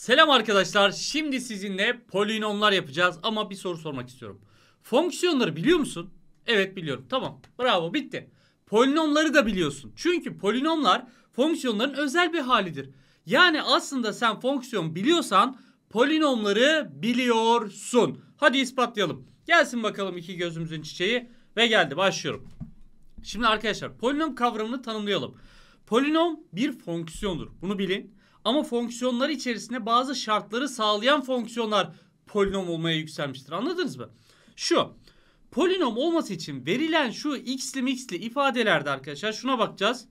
Selam arkadaşlar. Şimdi sizinle polinomlar yapacağız ama bir soru sormak istiyorum. Fonksiyonları biliyor musun? Evet biliyorum. Tamam. Bravo. Bitti. Polinomları da biliyorsun. Çünkü polinomlar fonksiyonların özel bir halidir. Yani aslında sen fonksiyon biliyorsan polinomları biliyorsun. Hadi ispatlayalım. Gelsin bakalım iki gözümüzün çiçeği ve geldi. Başlıyorum. Şimdi arkadaşlar polinom kavramını tanımlayalım. Polinom bir fonksiyondur. Bunu bilin. Ama fonksiyonlar içerisinde bazı şartları sağlayan fonksiyonlar polinom olmaya yükselmiştir. Anladınız mı? Şu polinom olması için verilen şu x'li mix'li ifadelerde arkadaşlar şuna bakacağız.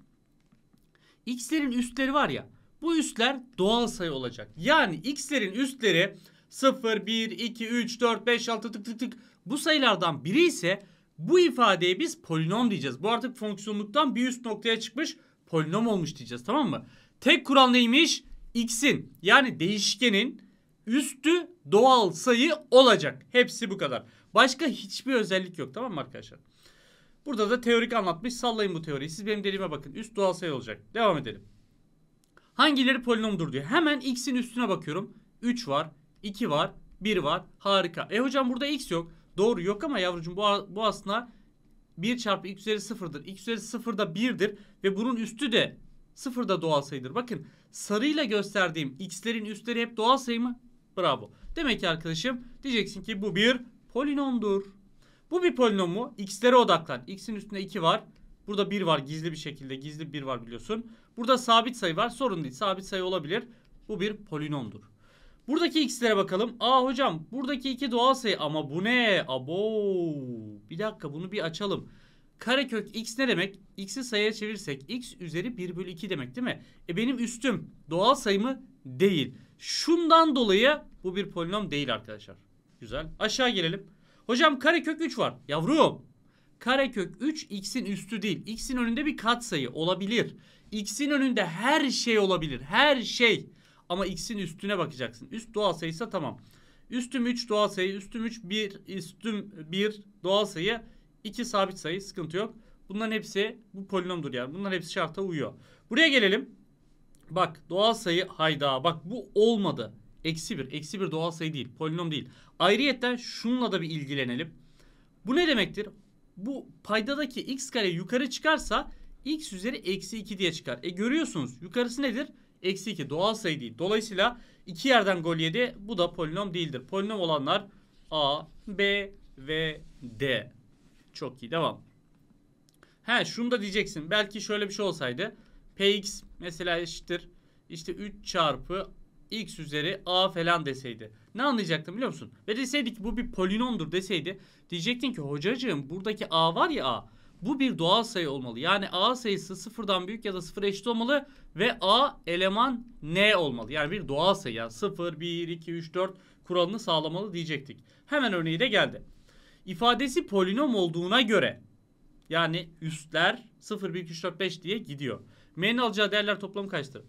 X'lerin üstleri var ya bu üstler doğal sayı olacak. Yani x'lerin üstleri 0, 1, 2, 3, 4, 5, 6 tık tık tık bu sayılardan biri ise bu ifadeye biz polinom diyeceğiz. Bu artık fonksiyonluktan bir üst noktaya çıkmış polinom olmuş diyeceğiz tamam mı? Tek kural neymiş? X'in yani değişkenin üstü doğal sayı olacak. Hepsi bu kadar. Başka hiçbir özellik yok tamam mı arkadaşlar? Burada da teorik anlatmış. Sallayın bu teoriyi. Siz benim dediğime bakın. Üst doğal sayı olacak. Devam edelim. Hangileri polinomdur diyor. Hemen x'in üstüne bakıyorum. 3 var, 2 var, 1 var. Harika. E hocam burada x yok. Doğru yok ama yavrucuğum bu, bu aslında 1 çarpı x üzeri 0'dır. x üzeri 0 da 1'dir ve bunun üstü de Sıfır da doğal sayıdır. Bakın sarıyla gösterdiğim x'lerin üstleri hep doğal sayı mı? Bravo. Demek ki arkadaşım diyeceksin ki bu bir polinomdur. Bu bir polinom mu? X'lere odaklan. X'in üstünde 2 var. Burada 1 var gizli bir şekilde. Gizli 1 var biliyorsun. Burada sabit sayı var. Sorun değil. Sabit sayı olabilir. Bu bir polinomdur. Buradaki x'lere bakalım. Aa hocam buradaki 2 doğal sayı ama bu ne? Abo. Bir dakika bunu bir açalım. Karekök x ne demek? X'i sayıya çevirsek x üzeri 1 bölü 2 demek değil mi? E benim üstüm doğal sayımı değil. Şundan dolayı bu bir polinom değil arkadaşlar. Güzel. Aşağı gelelim. Hocam karekök 3 var. Yavrum karekök 3 x'in üstü değil. X'in önünde bir katsayı olabilir. X'in önünde her şey olabilir. Her şey. Ama x'in üstüne bakacaksın. Üst doğal sayıysa tamam. Üstüm 3 doğal sayı, üstüm 3 1, üstüm 1 doğal sayı, 2 sabit sayı sıkıntı yok. Bunların hepsi bu polinomdur yani. Bunların hepsi şarta uyuyor. Buraya gelelim. Bak doğal sayı hayda bak bu olmadı. Eksi 1. Eksi 1 doğal sayı değil. Polinom değil. Ayrıyetten şununla da bir ilgilenelim. Bu ne demektir? Bu paydadaki x kare yukarı çıkarsa x üzeri eksi 2 diye çıkar. E görüyorsunuz yukarısı nedir? Eksi 2 doğal sayı değil. Dolayısıyla iki yerden gol yedi. Bu da polinom değildir. Polinom olanlar a, b ve d. Çok iyi. Devam. He şunu da diyeceksin. Belki şöyle bir şey olsaydı. Px mesela eşittir. İşte 3 çarpı x üzeri a falan deseydi. Ne anlayacaktım biliyor musun? Ve deseydi ki bu bir polinomdur deseydi. Diyecektin ki hocacığım buradaki a var ya a. Bu bir doğal sayı olmalı. Yani a sayısı sıfırdan büyük ya da sıfır eşit olmalı. Ve a eleman n olmalı. Yani bir doğal sayı. Yani 0, 1, 2, 3, 4 kuralını sağlamalı diyecektik. Hemen örneği de geldi ifadesi polinom olduğuna göre yani üstler 0, 1, 2, 3, 4, 5 diye gidiyor. M'nin alacağı değerler toplamı kaçtır?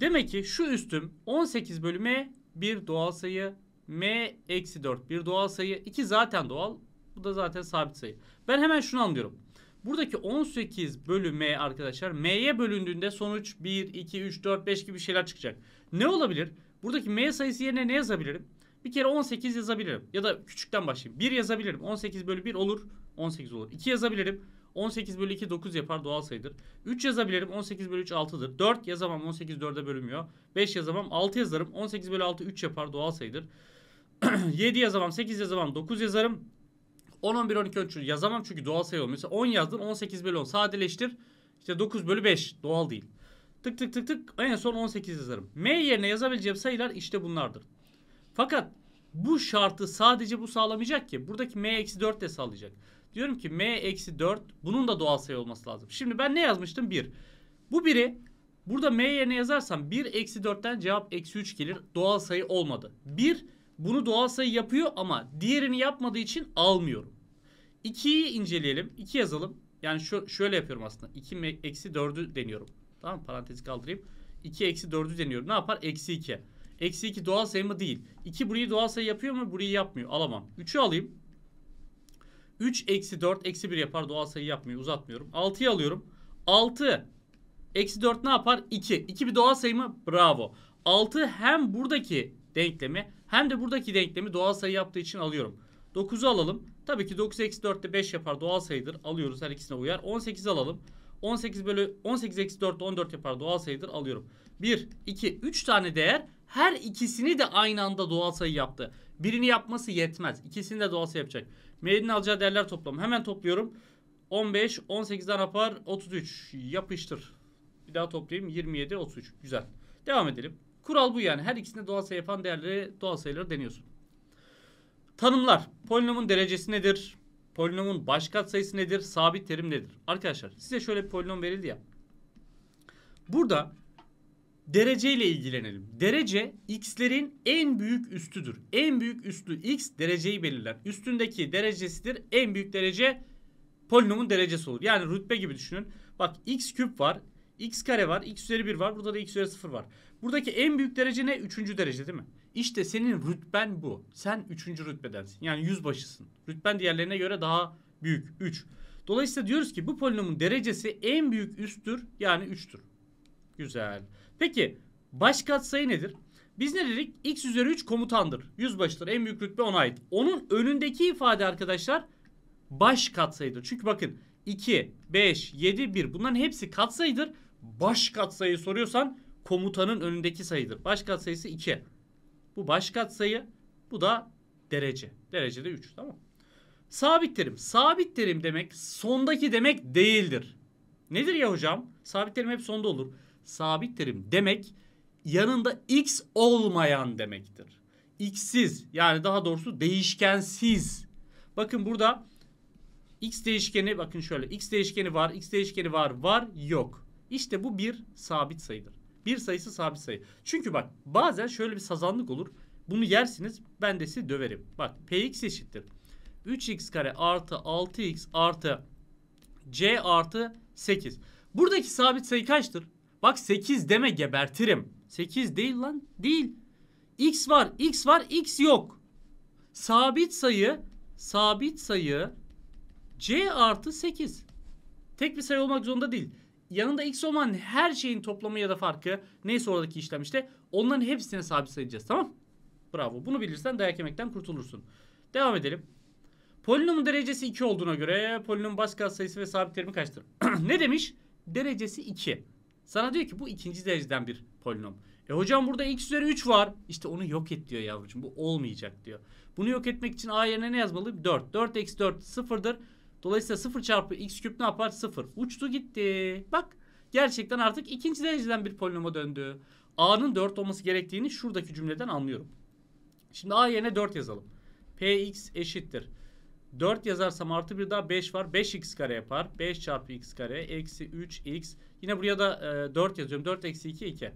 Demek ki şu üstüm 18 bölü M bir doğal sayı. M eksi 4 bir doğal sayı. 2 zaten doğal. Bu da zaten sabit sayı. Ben hemen şunu anlıyorum. Buradaki 18 bölü M arkadaşlar M'ye bölündüğünde sonuç 1, 2, 3, 4, 5 gibi şeyler çıkacak. Ne olabilir? Buradaki M sayısı yerine ne yazabilirim? Bir kere 18 yazabilirim. Ya da küçükten başlayayım. 1 yazabilirim. 18 bölü 1 olur. 18 olur. 2 yazabilirim. 18 bölü 2 9 yapar doğal sayıdır. 3 yazabilirim 18 bölü 3 6'dır. 4 yazamam 18 4'e bölünmüyor. 5 yazamam 6 yazarım 18 bölü 6 3 yapar doğal sayıdır. 7 yazamam 8 yazamam 9 yazarım. 10 11 12 13 yazamam çünkü doğal sayı olmuyor. Mesela 10 yazdın 18 bölü 10 sadeleştir. İşte 9 bölü 5 doğal değil. Tık tık tık tık en son 18 yazarım. M yerine yazabileceğim sayılar işte bunlardır. Fakat bu şartı sadece bu sağlamayacak ki. Buradaki m-4 de sağlayacak. Diyorum ki m-4 bunun da doğal sayı olması lazım. Şimdi ben ne yazmıştım? 1. Bu biri burada m yerine yazarsam 1 eksi 4'ten cevap eksi 3 gelir. Doğal sayı olmadı. 1 bunu doğal sayı yapıyor ama diğerini yapmadığı için almıyorum. 2'yi inceleyelim. 2 yazalım. Yani şu, şöyle yapıyorum aslında. 2 eksi 4'ü deniyorum. Tamam parantezi kaldırayım. 2 eksi 4'ü deniyorum. Ne yapar? Eksi 2. Eksi 2 doğal sayı mı? Değil. 2 burayı doğal sayı yapıyor mu? Burayı yapmıyor. Alamam. 3'ü alayım. 3 eksi 4 eksi 1 yapar. Doğal sayı yapmıyor. Uzatmıyorum. 6'yı alıyorum. 6 eksi 4 ne yapar? 2. 2 bir doğal sayı mı? Bravo. 6 hem buradaki denklemi hem de buradaki denklemi doğal sayı yaptığı için alıyorum. 9'u alalım. Tabii ki 9 eksi 4 de 5 yapar. Doğal sayıdır. Alıyoruz her ikisine uyar. 18 alalım. 18 bölü 18 eksi 4 de 14 yapar. Doğal sayıdır. Alıyorum. 1, 2, 3 tane değer her ikisini de aynı anda doğal sayı yaptı. Birini yapması yetmez. İkisini de doğal sayı yapacak. M'nin alacağı değerler toplam. Hemen topluyorum. 15, 18'den yapar 33. Yapıştır. Bir daha toplayayım. 27, 33. Güzel. Devam edelim. Kural bu yani. Her ikisini doğal sayı yapan değerleri, doğal sayıları deniyorsun. Tanımlar. Polinomun derecesi nedir? Polinomun baş katsayısı nedir? Sabit terim nedir? Arkadaşlar size şöyle bir polinom verildi ya. Burada dereceyle ilgilenelim. Derece x'lerin en büyük üstüdür. En büyük üstü x dereceyi belirler. Üstündeki derecesidir. En büyük derece polinomun derecesi olur. Yani rütbe gibi düşünün. Bak x küp var. x kare var. x üzeri 1 var. Burada da x üzeri 0 var. Buradaki en büyük derece ne? Üçüncü derece değil mi? İşte senin rütben bu. Sen üçüncü rütbedensin. Yani yüzbaşısın. Rütben diğerlerine göre daha büyük. 3. Dolayısıyla diyoruz ki bu polinomun derecesi en büyük üsttür. Yani 3'tür. Güzel. Peki baş katsayı nedir? Biz ne dedik? X üzeri 3 komutandır. Yüzbaşıdır. En büyük rütbe ona ait. Onun önündeki ifade arkadaşlar baş katsayıdır. Çünkü bakın 2, 5, 7, 1 bunların hepsi katsayıdır. Baş katsayı soruyorsan komutanın önündeki sayıdır. Baş katsayısı 2. Bu baş katsayı. Bu da derece. Derece de 3 tamam Sabit terim. Sabit terim demek sondaki demek değildir. Nedir ya hocam? Sabit terim hep sonda olur sabit terim demek yanında x olmayan demektir. X'siz yani daha doğrusu değişkensiz. Bakın burada x değişkeni bakın şöyle x değişkeni var, x değişkeni var, var, yok. İşte bu bir sabit sayıdır. Bir sayısı sabit sayı. Çünkü bak bazen şöyle bir sazanlık olur. Bunu yersiniz ben de sizi döverim. Bak px eşittir. 3x kare artı 6x artı c artı 8. Buradaki sabit sayı kaçtır? Bak 8 deme gebertirim. 8 değil lan. Değil. X var, X var, X yok. Sabit sayı, sabit sayı C artı 8. Tek bir sayı olmak zorunda değil. Yanında X olan her şeyin toplamı ya da farkı neyse oradaki işlem işte onların hepsine sabit sayacağız tamam Bravo. Bunu bilirsen dayak yemekten kurtulursun. Devam edelim. Polinomun derecesi 2 olduğuna göre polinomun baş kat sayısı ve sabit terimi kaçtır? ne demiş? Derecesi 2. Sana diyor ki bu ikinci dereceden bir polinom. E hocam burada x üzeri 3 var. İşte onu yok et diyor yavrucuğum. Bu olmayacak diyor. Bunu yok etmek için a yerine ne yazmalı? 4. 4 x 4 sıfırdır. Dolayısıyla 0 çarpı x küp ne yapar? 0. Uçtu gitti. Bak gerçekten artık ikinci dereceden bir polinoma döndü. a'nın 4 olması gerektiğini şuradaki cümleden anlıyorum. Şimdi a yerine 4 yazalım. px eşittir. 4 yazarsam artı bir daha 5 var. 5x kare yapar. 5 çarpı x kare eksi 3x Yine buraya da e, 4 yazıyorum. 4 eksi 2 2.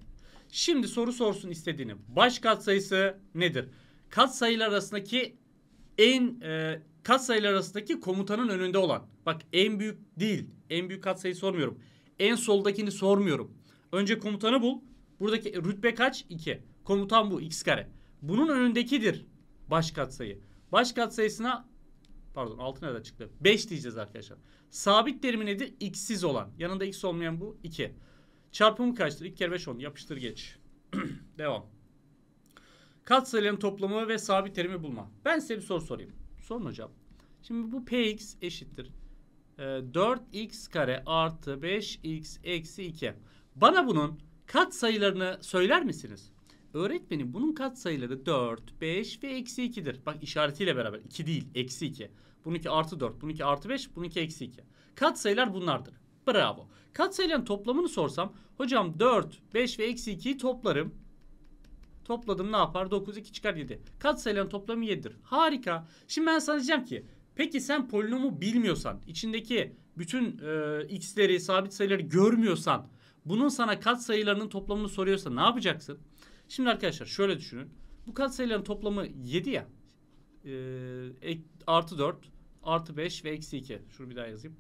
Şimdi soru sorsun istediğini. Baş katsayısı nedir? Katsayılar arasındaki en e, katsayılar arasındaki komutanın önünde olan. Bak en büyük değil. En büyük katsayı sormuyorum. En soldakini sormuyorum. Önce komutanı bul. Buradaki rütbe kaç? 2. Komutan bu x kare. Bunun önündekidir baş katsayı. Baş katsayısına Pardon 6 nereden çıktı? 5 diyeceğiz arkadaşlar. Sabit terimi nedir? X'siz olan. Yanında X olmayan bu 2. Çarpımı kaçtır? 2 kere 5 10. Yapıştır geç. Devam. Katsayıların toplamı ve sabit terimi bulma. Ben size bir soru sorayım. Sorun hocam. Şimdi bu Px eşittir. E, ee, 4x kare artı 5x eksi 2. Bana bunun kat sayılarını söyler misiniz? Öğretmenim bunun kat sayıları 4, 5 ve eksi 2'dir. Bak işaretiyle beraber 2 değil eksi 2. Bununki artı 4, bununki artı 5, bununki eksi 2. Katsayılar bunlardır. Bravo. Katsayıların toplamını sorsam hocam 4, 5 ve eksi 2'yi toplarım. Topladım ne yapar? 9, 2 çıkar 7. Katsayıların toplamı 7'dir. Harika. Şimdi ben sana diyeceğim ki peki sen polinomu bilmiyorsan, içindeki bütün e, x'leri, sabit sayıları görmüyorsan, bunun sana katsayılarının toplamını soruyorsa ne yapacaksın? Şimdi arkadaşlar şöyle düşünün. Bu katsayıların toplamı 7 ya e, artı 4, artı 5 ve eksi 2. Şunu bir daha yazayım.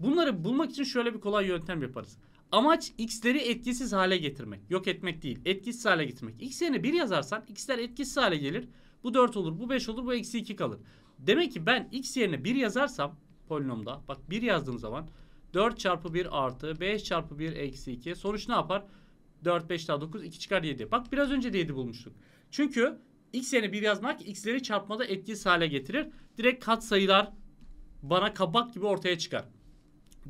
Bunları bulmak için şöyle bir kolay yöntem yaparız. Amaç x'leri etkisiz hale getirmek. Yok etmek değil. Etkisiz hale getirmek. x yerine 1 yazarsan x'ler etkisiz hale gelir. Bu 4 olur, bu 5 olur, bu eksi 2 kalır. Demek ki ben x yerine 1 yazarsam polinomda bak 1 yazdığım zaman 4 çarpı 1 artı 5 çarpı 1 eksi 2 sonuç ne yapar? 4, 5 daha 9, 2 çıkar 7. Bak biraz önce de 7 bulmuştuk. Çünkü x bir yazmak x'leri çarpmada etkisiz hale getirir. Direkt kat sayılar bana kabak gibi ortaya çıkar.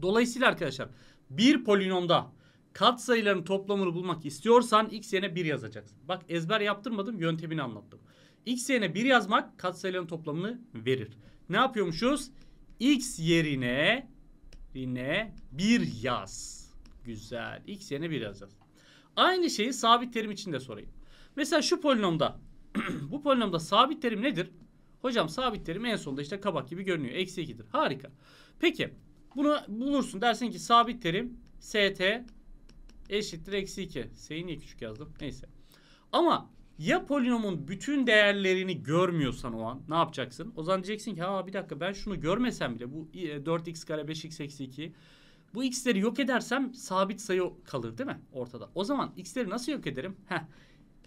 Dolayısıyla arkadaşlar bir polinomda kat sayıların toplamını bulmak istiyorsan x yerine 1 yazacaksın. Bak ezber yaptırmadım yöntemini anlattım. x yerine 1 yazmak kat sayıların toplamını verir. Ne yapıyormuşuz? x yerine yerine 1 yaz. Güzel. x yerine 1 yazacağız. Aynı şeyi sabit terim için de sorayım. Mesela şu polinomda bu polinomda sabit terim nedir? Hocam sabit terim en sonda işte kabak gibi görünüyor. Eksi 2'dir. Harika. Peki bunu bulursun. Dersin ki sabit terim st eşittir eksi 2. S'yi niye küçük yazdım? Neyse. Ama ya polinomun bütün değerlerini görmüyorsan o an ne yapacaksın? O zaman diyeceksin ki ha bir dakika ben şunu görmesem bile bu 4x e, kare 5x eksi 2 bu x'leri yok edersem sabit sayı kalır değil mi ortada? O zaman x'leri nasıl yok ederim? Heh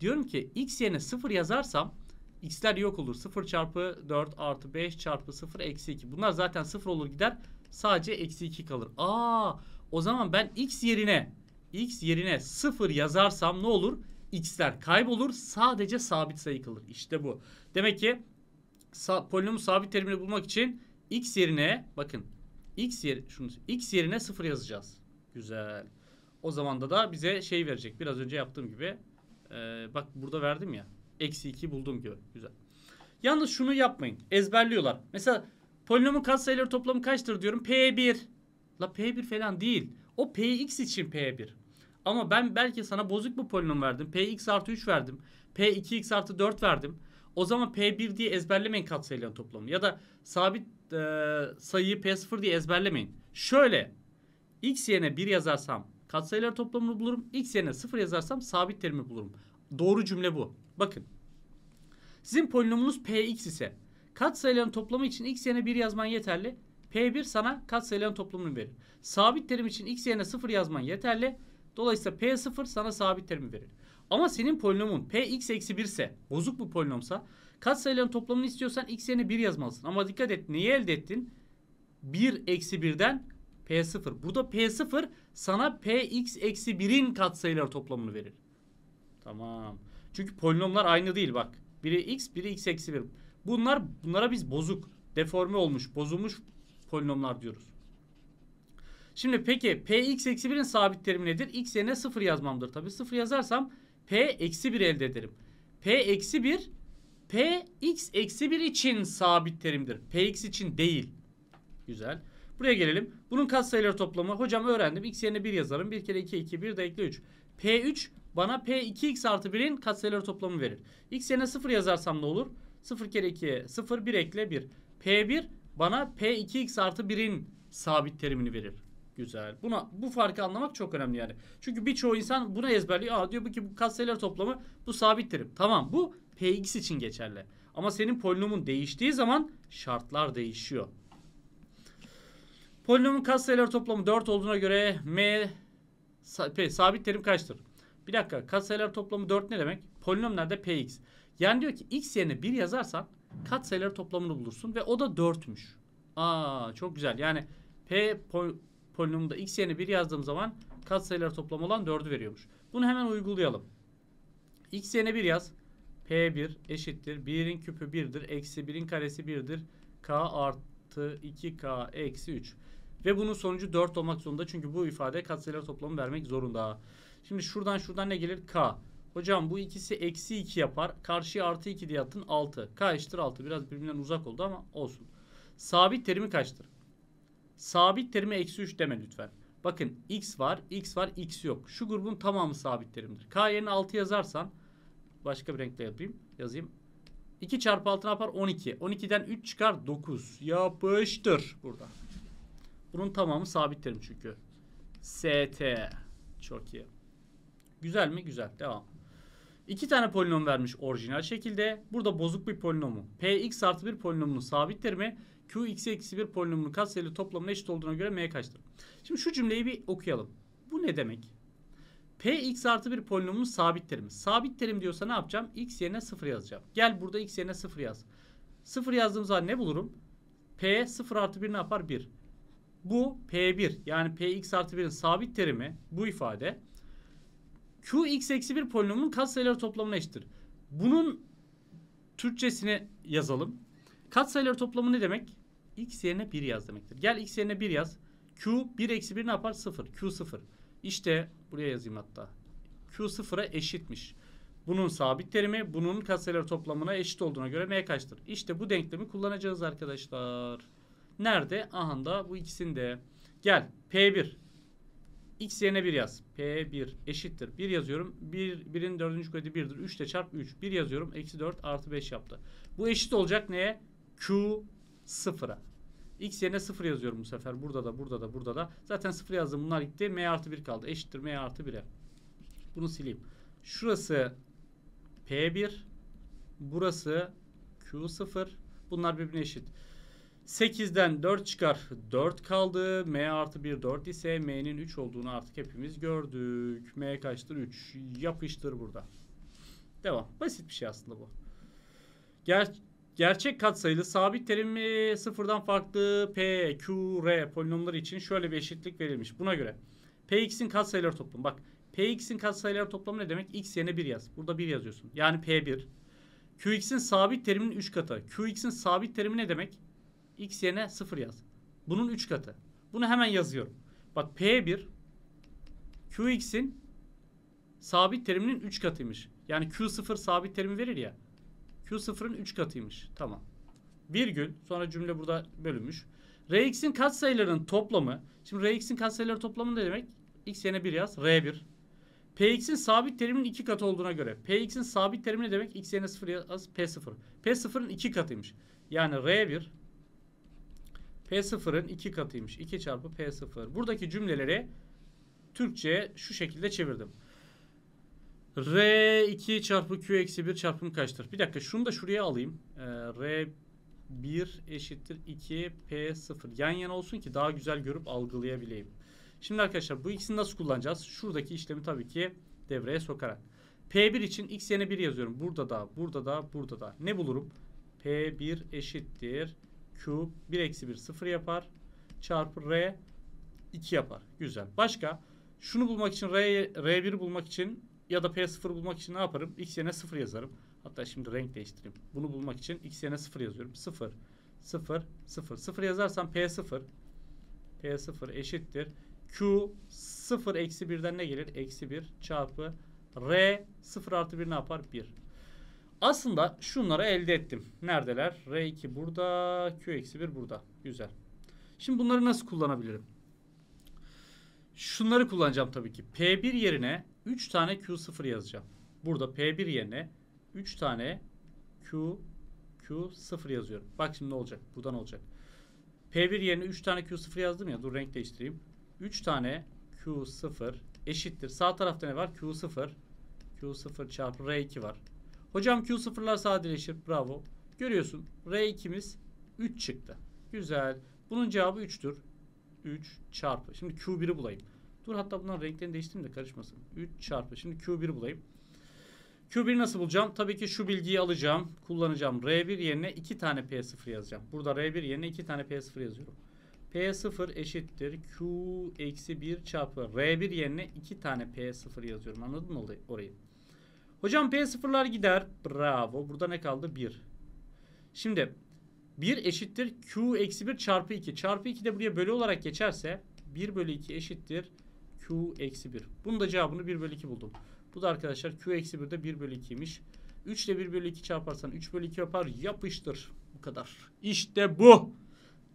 Diyorum ki x yerine 0 yazarsam x'ler yok olur. 0 çarpı 4 artı 5 çarpı 0 eksi 2. Bunlar zaten 0 olur gider. Sadece eksi 2 kalır. Aa, o zaman ben x yerine x yerine 0 yazarsam ne olur? x'ler kaybolur. Sadece sabit sayı kalır. İşte bu. Demek ki sa polinomun sabit terimini bulmak için x yerine bakın x yer şunu x yerine 0 yazacağız. Güzel. O zaman da da bize şey verecek. Biraz önce yaptığım gibi ee, bak burada verdim ya. Eksi 2 buldum diyor. Güzel. Yalnız şunu yapmayın. Ezberliyorlar. Mesela polinomun katsayıları toplamı kaçtır diyorum. P1. La P1 falan değil. O Px için P1. Ama ben belki sana bozuk bir polinom verdim. Px artı 3 verdim. P2x artı 4 verdim. O zaman P1 diye ezberlemeyin katsayıların toplamı. Ya da sabit e, sayıyı P0 diye ezberlemeyin. Şöyle x yerine 1 yazarsam Katsayılar toplamını bulurum. X yerine 0 yazarsam sabit terimi bulurum. Doğru cümle bu. Bakın. Sizin polinomunuz px ise katsayıların toplamı için x yerine 1 yazman yeterli. P1 sana katsayıların toplamını verir. Sabit terim için x yerine 0 yazman yeterli. Dolayısıyla P0 sana sabit terimi verir. Ama senin polinomun Px-1 ise bozuk bir polinomsa katsayıların toplamını istiyorsan x yerine 1 yazmalısın. Ama dikkat et neyi elde ettin? 1 eksi 1'den P0. da P0 sana px eksi 1'in katsayıları toplamını verir. Tamam. Çünkü polinomlar aynı değil bak. Biri x, biri x eksi 1. Bunlar, bunlara biz bozuk, deforme olmuş, bozulmuş polinomlar diyoruz. Şimdi peki px eksi 1'in sabit terimi nedir? x yerine 0 yazmamdır. Tabi 0 yazarsam p eksi 1 elde ederim. p eksi 1 p x eksi 1 için sabit terimdir. p x için değil. Güzel. Buraya gelelim. Bunun katsayıları toplamı. Hocam öğrendim. X yerine 1 yazarım. 1 kere 2 2 1 de ekle 3. P3 bana P2X artı 1'in katsayıları toplamı verir. X yerine 0 yazarsam ne olur? 0 kere 2 0 1 ekle 1. P1 bana P2X artı 1'in sabit terimini verir. Güzel. Buna bu farkı anlamak çok önemli yani. Çünkü birçoğu insan buna ezberliyor. Aa diyor ki bu katsayılar toplamı bu sabit terim. Tamam bu px için geçerli. Ama senin polinomun değiştiği zaman şartlar değişiyor. Polinomun katsayıları toplamı 4 olduğuna göre M P, sabit terim kaçtır? Bir dakika katsayılar toplamı 4 ne demek? Polinom nerede? Px. Yani diyor ki x yerine 1 yazarsan katsayıları toplamını bulursun ve o da 4'müş. Aa çok güzel. Yani P polinomunda x yerine 1 yazdığım zaman katsayıları toplamı olan 4'ü veriyormuş. Bunu hemen uygulayalım. x yerine 1 yaz. P1 eşittir. 1'in küpü 1'dir. Eksi 1'in karesi 1'dir. K artı 2K eksi 3. Ve bunun sonucu 4 olmak zorunda. Çünkü bu ifade katsayılar toplamı vermek zorunda. Şimdi şuradan şuradan ne gelir? K. Hocam bu ikisi eksi 2 yapar. Karşıya artı 2 diye attın 6. K eşittir 6. Biraz birbirinden uzak oldu ama olsun. Sabit terimi kaçtır? Sabit terimi eksi 3 deme lütfen. Bakın x var, x var, x yok. Şu grubun tamamı sabit terimdir. K yerine 6 yazarsan başka bir renkle yapayım. Yazayım. 2 çarpı 6 ne yapar? 12. 12'den 3 çıkar 9. Yapıştır burada. Bunun tamamı sabit terim çünkü. ST. Çok iyi. Güzel mi? Güzel. Devam. İki tane polinom vermiş orijinal şekilde. Burada bozuk bir polinomu. Px artı bir polinomunun sabit terimi Qx eksi bir polinomunun katsayılı toplamına eşit olduğuna göre m kaçtır? Şimdi şu cümleyi bir okuyalım. Bu ne demek? Px artı bir polinomunun sabit terimi. Sabit terim diyorsa ne yapacağım? X yerine 0 yazacağım. Gel burada X yerine 0 yaz. 0 yazdığım zaman ne bulurum? P 0 artı 1 ne yapar? 1. Bu P1 yani Px artı 1'in sabit terimi bu ifade Qx eksi 1 polinomunun katsayıları toplamına eşittir. Bunun Türkçesini yazalım. Katsayıları toplamı ne demek? X yerine 1 yaz demektir. Gel X yerine 1 yaz. Q 1 eksi 1 ne yapar? 0. Q 0. İşte buraya yazayım hatta. Q 0'a eşitmiş. Bunun sabit terimi bunun katsayıları toplamına eşit olduğuna göre M kaçtır? İşte bu denklemi kullanacağız arkadaşlar. Nerede? Aha da bu ikisinde. Gel P1. X yerine 1 yaz. P1 eşittir. 1 yazıyorum. 1, 1'in 4. kuvveti 1'dir. 3 ile çarp 3. 1 yazıyorum. Eksi 4 artı 5 yaptı. Bu eşit olacak neye? Q 0'a. X yerine 0 yazıyorum bu sefer. Burada da burada da burada da. Zaten 0 yazdım. Bunlar gitti. M artı 1 kaldı. Eşittir M artı 1'e. Bunu sileyim. Şurası P1. Burası Q0. Bunlar birbirine eşit. 8'den 4 çıkar 4 kaldı. M artı 1 4 ise M'nin 3 olduğunu artık hepimiz gördük. M kaçtır 3. Yapıştır burada. Devam. Basit bir şey aslında bu. Ger gerçek katsayılı sabit terimi sıfırdan farklı P, Q, R polinomları için şöyle bir eşitlik verilmiş. Buna göre Px'in katsayıları toplamı. Bak Px'in katsayıları toplamı ne demek? X yerine 1 yaz. Burada 1 yazıyorsun. Yani P1. Qx'in sabit teriminin 3 katı. Qx'in sabit terimi ne demek? X yerine 0 yaz. Bunun 3 katı. Bunu hemen yazıyorum. Bak P1 Qx'in sabit teriminin 3 katıymış. Yani Q0 sabit terim verir ya. Q0'ın 3 katıymış. Tamam. Virgül. Sonra cümle burada bölünmüş. Rx'in katsayılarının toplamı. Şimdi Rx'in katsayıları toplamı ne demek? X yerine 1 yaz. R1. Px'in sabit terimin 2 katı olduğuna göre. Px'in sabit terimi ne demek? X yerine 0 yaz. P0. P0'ın 2 katıymış. Yani R1 P0'ın 2 katıymış. 2 çarpı P0. Buradaki cümleleri Türkçe şu şekilde çevirdim. R2 çarpı Q eksi 1 çarpım kaçtır? Bir dakika şunu da şuraya alayım. Ee, R1 eşittir 2 P0. Yan yana olsun ki daha güzel görüp algılayabileyim. Şimdi arkadaşlar bu ikisini nasıl kullanacağız? Şuradaki işlemi tabii ki devreye sokarak. P1 için x yerine 1 yazıyorum. Burada da, burada da, burada da. Ne bulurum? P1 eşittir Q 1 eksi 1 0 yapar. Çarpı R 2 yapar. Güzel. Başka şunu bulmak için R, R1'i bulmak için ya da P0 bulmak için ne yaparım? X yerine 0 yazarım. Hatta şimdi renk değiştireyim. Bunu bulmak için X yerine 0 yazıyorum. 0, 0, 0. 0 yazarsam P0. P0 eşittir. Q 0 eksi 1'den ne gelir? Eksi 1 çarpı R 0 artı 1 ne yapar? 1. Aslında şunları elde ettim. Neredeler? R2 burada, Q-1 burada. Güzel. Şimdi bunları nasıl kullanabilirim? Şunları kullanacağım tabii ki. P1 yerine 3 tane Q0 yazacağım. Burada P1 yerine 3 tane Q Q0 yazıyorum. Bak şimdi ne olacak? Buradan olacak. P1 yerine 3 tane Q0 yazdım ya. Dur renk değiştireyim. 3 tane Q0 eşittir. Sağ tarafta ne var? Q0. Q0 çarpı R2 var. Hocam q sıfırlar sadeleşir. Bravo. Görüyorsun. R2'miz 3 çıktı. Güzel. Bunun cevabı 3'tür. 3 çarpı. Şimdi Q1'i bulayım. Dur hatta bunların renklerini değiştireyim de karışmasın. 3 çarpı. Şimdi Q1'i bulayım. Q1'i nasıl bulacağım? Tabii ki şu bilgiyi alacağım. Kullanacağım. R1 yerine 2 tane P0 yazacağım. Burada R1 yerine 2 tane P0 yazıyorum. P0 eşittir Q eksi 1 çarpı R1 yerine 2 tane P0 yazıyorum. Anladın mı orayı? Hocam P0'lar gider. Bravo. Burada ne kaldı? 1. Şimdi 1 eşittir Q eksi 1 çarpı 2. Çarpı 2 de buraya bölü olarak geçerse 1 bölü 2 eşittir Q eksi 1. Bunun da cevabını 1 bölü 2 buldum. Bu da arkadaşlar Q eksi 1 de 1 bölü 2'ymiş. 3 ile 1 bölü 2 çarparsan 3 bölü 2 yapar. Yapıştır. Bu kadar. İşte bu.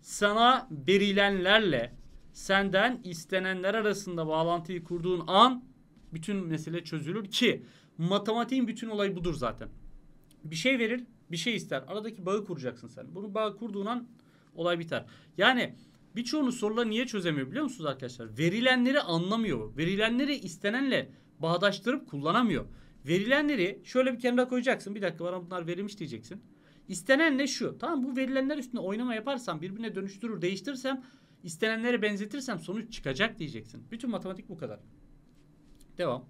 Sana verilenlerle senden istenenler arasında bağlantıyı kurduğun an bütün mesele çözülür ki Matematiğin bütün olayı budur zaten. Bir şey verir, bir şey ister. Aradaki bağı kuracaksın sen. Bunu bağ kurduğun an olay biter. Yani birçoğunuz sorular niye çözemiyor biliyor musunuz arkadaşlar? Verilenleri anlamıyor. Verilenleri istenenle bağdaştırıp kullanamıyor. Verilenleri şöyle bir kenara koyacaksın. Bir dakika bana bunlar verilmiş diyeceksin. İstenen ne şu? Tamam bu verilenler üstüne oynama yaparsam, birbirine dönüştürür, değiştirsem, istenenlere benzetirsem sonuç çıkacak diyeceksin. Bütün matematik bu kadar. Devam.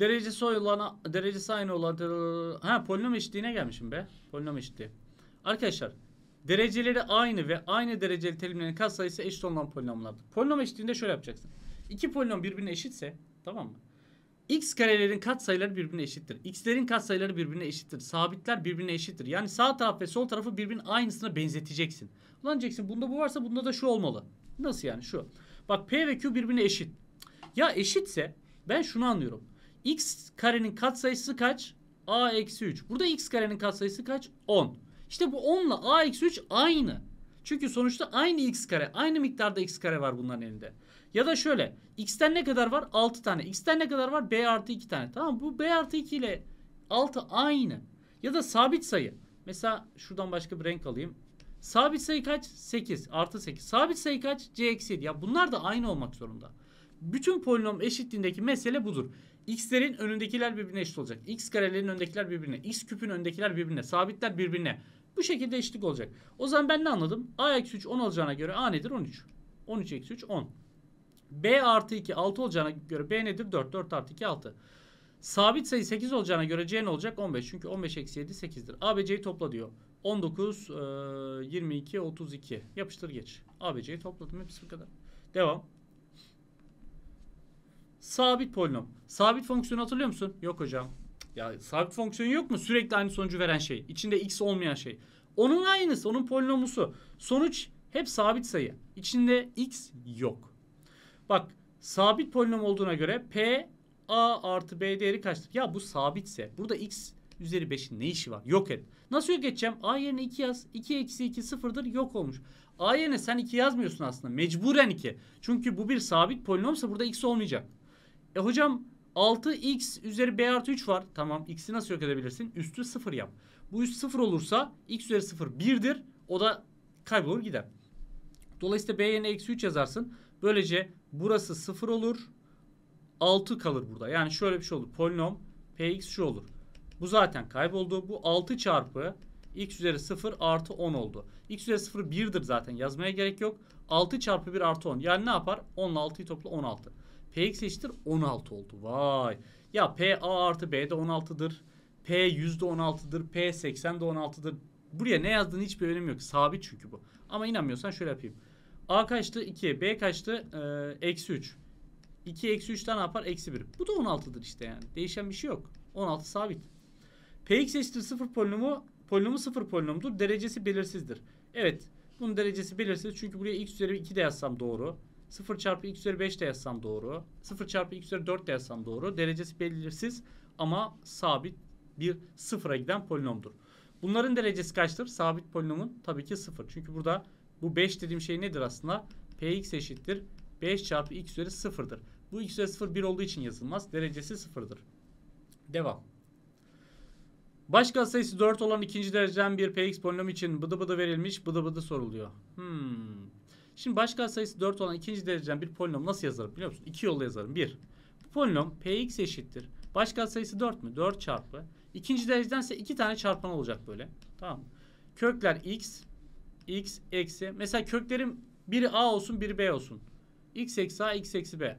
Derecesi olan derecesi aynı olan ha polinom eşitliğine gelmişim be. Polinom eşitliği. Arkadaşlar dereceleri aynı ve aynı dereceli terimlerin katsayısı eşit olan polinomlardır. Polinom eşitliğinde şöyle yapacaksın. İki polinom birbirine eşitse tamam mı? X karelerin katsayıları birbirine eşittir. X'lerin katsayıları birbirine eşittir. Sabitler birbirine eşittir. Yani sağ taraf ve sol tarafı birbirinin aynısına benzeteceksin. Ulan diyeceksin bunda bu varsa bunda da şu olmalı. Nasıl yani şu? Bak P ve Q birbirine eşit. Ya eşitse ben şunu anlıyorum x karenin katsayısı kaç? a eksi 3. Burada x karenin katsayısı kaç? 10. İşte bu 10 ile a eksi 3 aynı. Çünkü sonuçta aynı x kare. Aynı miktarda x kare var bunların elinde. Ya da şöyle. x'ten ne kadar var? 6 tane. x'ten ne kadar var? b artı 2 tane. Tamam Bu b artı 2 ile 6 aynı. Ya da sabit sayı. Mesela şuradan başka bir renk alayım. Sabit sayı kaç? 8. Artı 8. Sabit sayı kaç? c eksi 7. Ya bunlar da aynı olmak zorunda. Bütün polinom eşitliğindeki mesele budur x'lerin önündekiler birbirine eşit olacak. x karelerin önündekiler birbirine, x küpün önündekiler birbirine, sabitler birbirine. Bu şekilde eşitlik olacak. O zaman ben ne anladım? a eksi 3 10 olacağına göre a nedir? 13. 13 eksi 3 10. b artı 2 6 olacağına göre b nedir? 4. 4 artı 2 6. Sabit sayı 8 olacağına göre c ne olacak? 15. Çünkü 15 eksi 7 8'dir. a b c'yi topla diyor. 19, 22, 32. Yapıştır geç. ABC'yi topladım. Hepsi bu kadar. Devam. Sabit polinom. Sabit fonksiyonu hatırlıyor musun? Yok hocam. Ya sabit fonksiyon yok mu? Sürekli aynı sonucu veren şey. İçinde x olmayan şey. Onun aynısı. Onun polinomusu. Sonuç hep sabit sayı. İçinde x yok. Bak sabit polinom olduğuna göre p a artı b değeri kaçtır? Ya bu sabitse burada x üzeri 5'in ne işi var? Yok et. Nasıl yok edeceğim? A yerine 2 yaz. 2 eksi 2 sıfırdır yok olmuş. A yerine sen 2 yazmıyorsun aslında. Mecburen 2. Çünkü bu bir sabit polinomsa burada x olmayacak. E hocam 6x üzeri b artı 3 var. Tamam x'i nasıl yok edebilirsin? Üstü 0 yap. Bu üst 0 olursa x üzeri 0 1'dir. O da kaybolur gider. Dolayısıyla b yerine eksi 3 yazarsın. Böylece burası 0 olur. 6 kalır burada. Yani şöyle bir şey olur. Polinom px şu olur. Bu zaten kayboldu. Bu 6 çarpı x üzeri 0 artı 10 oldu. x üzeri 0 1'dir zaten yazmaya gerek yok. 6 çarpı 1 artı 10. Yani ne yapar? 10 ile 6'yı topla 16. Px eşittir 16 oldu. Vay. Ya P A artı B de 16'dır. P 100 de 16'dır. P 80 de 16'dır. Buraya ne yazdığın hiçbir önemi yok. Sabit çünkü bu. Ama inanmıyorsan şöyle yapayım. A kaçtı? 2. B kaçtı? Ee, eksi 3. 2 eksi 3'ten ne yapar? Eksi 1. Bu da 16'dır işte yani. Değişen bir şey yok. 16 sabit. Px eşittir 0 polinomu polinomu 0 polinomdur. Derecesi belirsizdir. Evet. Bunun derecesi belirsiz. Çünkü buraya x üzeri 2 de yazsam doğru. 0 çarpı x üzeri 5 de yazsam doğru. 0 çarpı x üzeri 4 de yazsam doğru. Derecesi belirsiz ama sabit bir sıfıra giden polinomdur. Bunların derecesi kaçtır? Sabit polinomun tabii ki sıfır. Çünkü burada bu 5 dediğim şey nedir aslında? Px eşittir 5 çarpı x üzeri sıfırdır. Bu x üzeri sıfır 1 olduğu için yazılmaz. Derecesi sıfırdır. Devam. Başka sayısı 4 olan ikinci dereceden bir px polinom için bıdı bıdı verilmiş bıdı bıdı soruluyor. Hmm. Şimdi başka sayısı 4 olan ikinci dereceden bir polinom nasıl yazarım biliyor musun? İki yolla yazarım. Bir, bu polinom px eşittir. Başka sayısı 4 mü? 4 çarpı. İkinci dereceden ise iki tane çarpan olacak böyle. Tamam mı? Kökler x, x eksi. Mesela köklerim biri a olsun biri b olsun. x eksi a, x eksi b.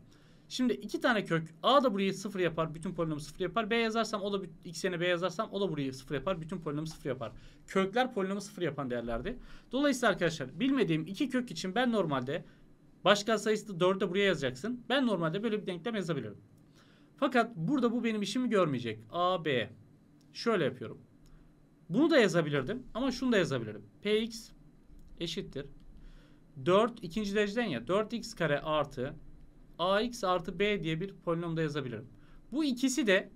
Şimdi iki tane kök a da burayı sıfır yapar. Bütün polinomu sıfır yapar. B yazarsam o da x yerine b yazarsam o da burayı sıfır yapar. Bütün polinomu sıfır yapar. Kökler polinomu sıfır yapan değerlerdi. Dolayısıyla arkadaşlar bilmediğim iki kök için ben normalde başka sayısı da 4'e buraya yazacaksın. Ben normalde böyle bir denklem yazabilirim. Fakat burada bu benim işimi görmeyecek. A, B. Şöyle yapıyorum. Bunu da yazabilirdim ama şunu da yazabilirim. Px eşittir. 4 ikinci dereceden ya 4x kare artı ax artı b diye bir polinomda yazabilirim. Bu ikisi de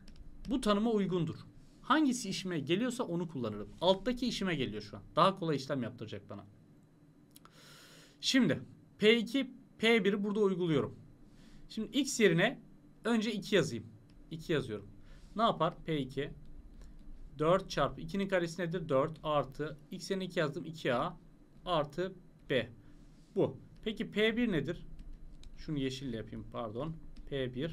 bu tanıma uygundur. Hangisi işime geliyorsa onu kullanırım. Alttaki işime geliyor şu an. Daha kolay işlem yaptıracak bana. Şimdi P2, P1'i burada uyguluyorum. Şimdi x yerine önce 2 yazayım. 2 yazıyorum. Ne yapar? P2 4 çarpı 2'nin karesi nedir? 4 artı x yerine 2 yazdım 2a artı b. Bu. Peki P1 nedir? Şunu yeşille yapayım pardon. P1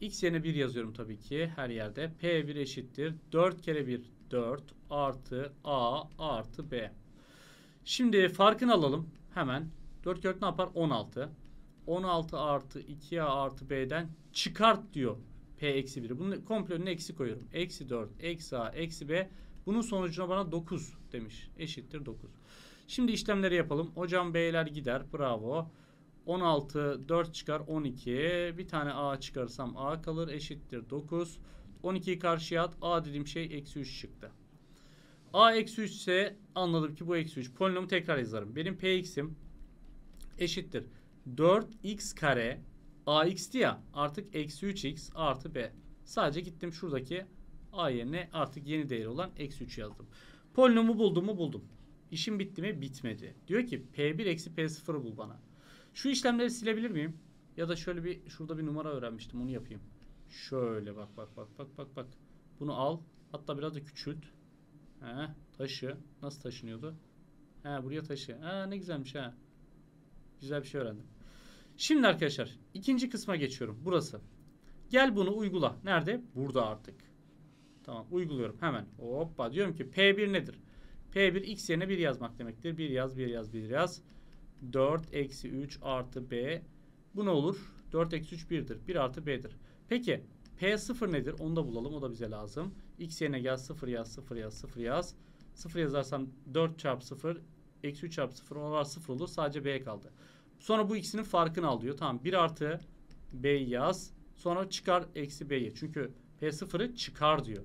X yerine 1 yazıyorum tabii ki her yerde. P1 eşittir. 4 kere 1 4 artı A artı B. Şimdi farkını alalım hemen. 4 kere 4 ne yapar? 16. 16 artı 2A artı B'den çıkart diyor P eksi 1'i. Bunun komple önüne eksi koyuyorum. Eksi 4, eksi A, eksi B. Bunun sonucuna bana 9 demiş. Eşittir 9. Şimdi işlemleri yapalım. Hocam beyler gider. Bravo. 16 4 çıkar 12. Bir tane A çıkarsam A kalır. Eşittir 9. 12'yi karşıya at. A dediğim şey eksi 3 çıktı. A eksi 3 ise anladım ki bu eksi 3. Polinomu tekrar yazarım. Benim Px'im eşittir. 4x kare ax'ti ya artık eksi 3x artı b. Sadece gittim şuradaki a yerine artık yeni değeri olan eksi 3 yazdım. Polinomu buldum mu buldum. İşim bitti mi? Bitmedi. Diyor ki P1 eksi P0'ı bul bana. Şu işlemleri silebilir miyim? Ya da şöyle bir şurada bir numara öğrenmiştim onu yapayım. Şöyle bak bak bak bak bak bak. Bunu al. Hatta biraz da küçült. He, taşı. Nasıl taşınıyordu? He, buraya taşı. He, ne güzelmiş ha. Güzel bir şey öğrendim. Şimdi arkadaşlar ikinci kısma geçiyorum. Burası. Gel bunu uygula. Nerede? Burada artık. Tamam uyguluyorum hemen. Hoppa diyorum ki P1 nedir? P1 x yerine 1 yazmak demektir. 1 yaz 1 yaz 1 yaz. 4 eksi 3 artı B. Bu ne olur? 4 eksi 3 1'dir. 1 artı B'dir. Peki P0 nedir? Onu da bulalım. O da bize lazım. X yerine yaz 0 yaz 0 yaz 0 yaz. 0 yazarsam 4 çarpı 0 eksi 3 çarpı 0 onlar 0 olur. Sadece B kaldı. Sonra bu ikisinin farkını al diyor. Tamam 1 artı B yaz. Sonra çıkar eksi B'yi. Çünkü P0'ı çıkar diyor.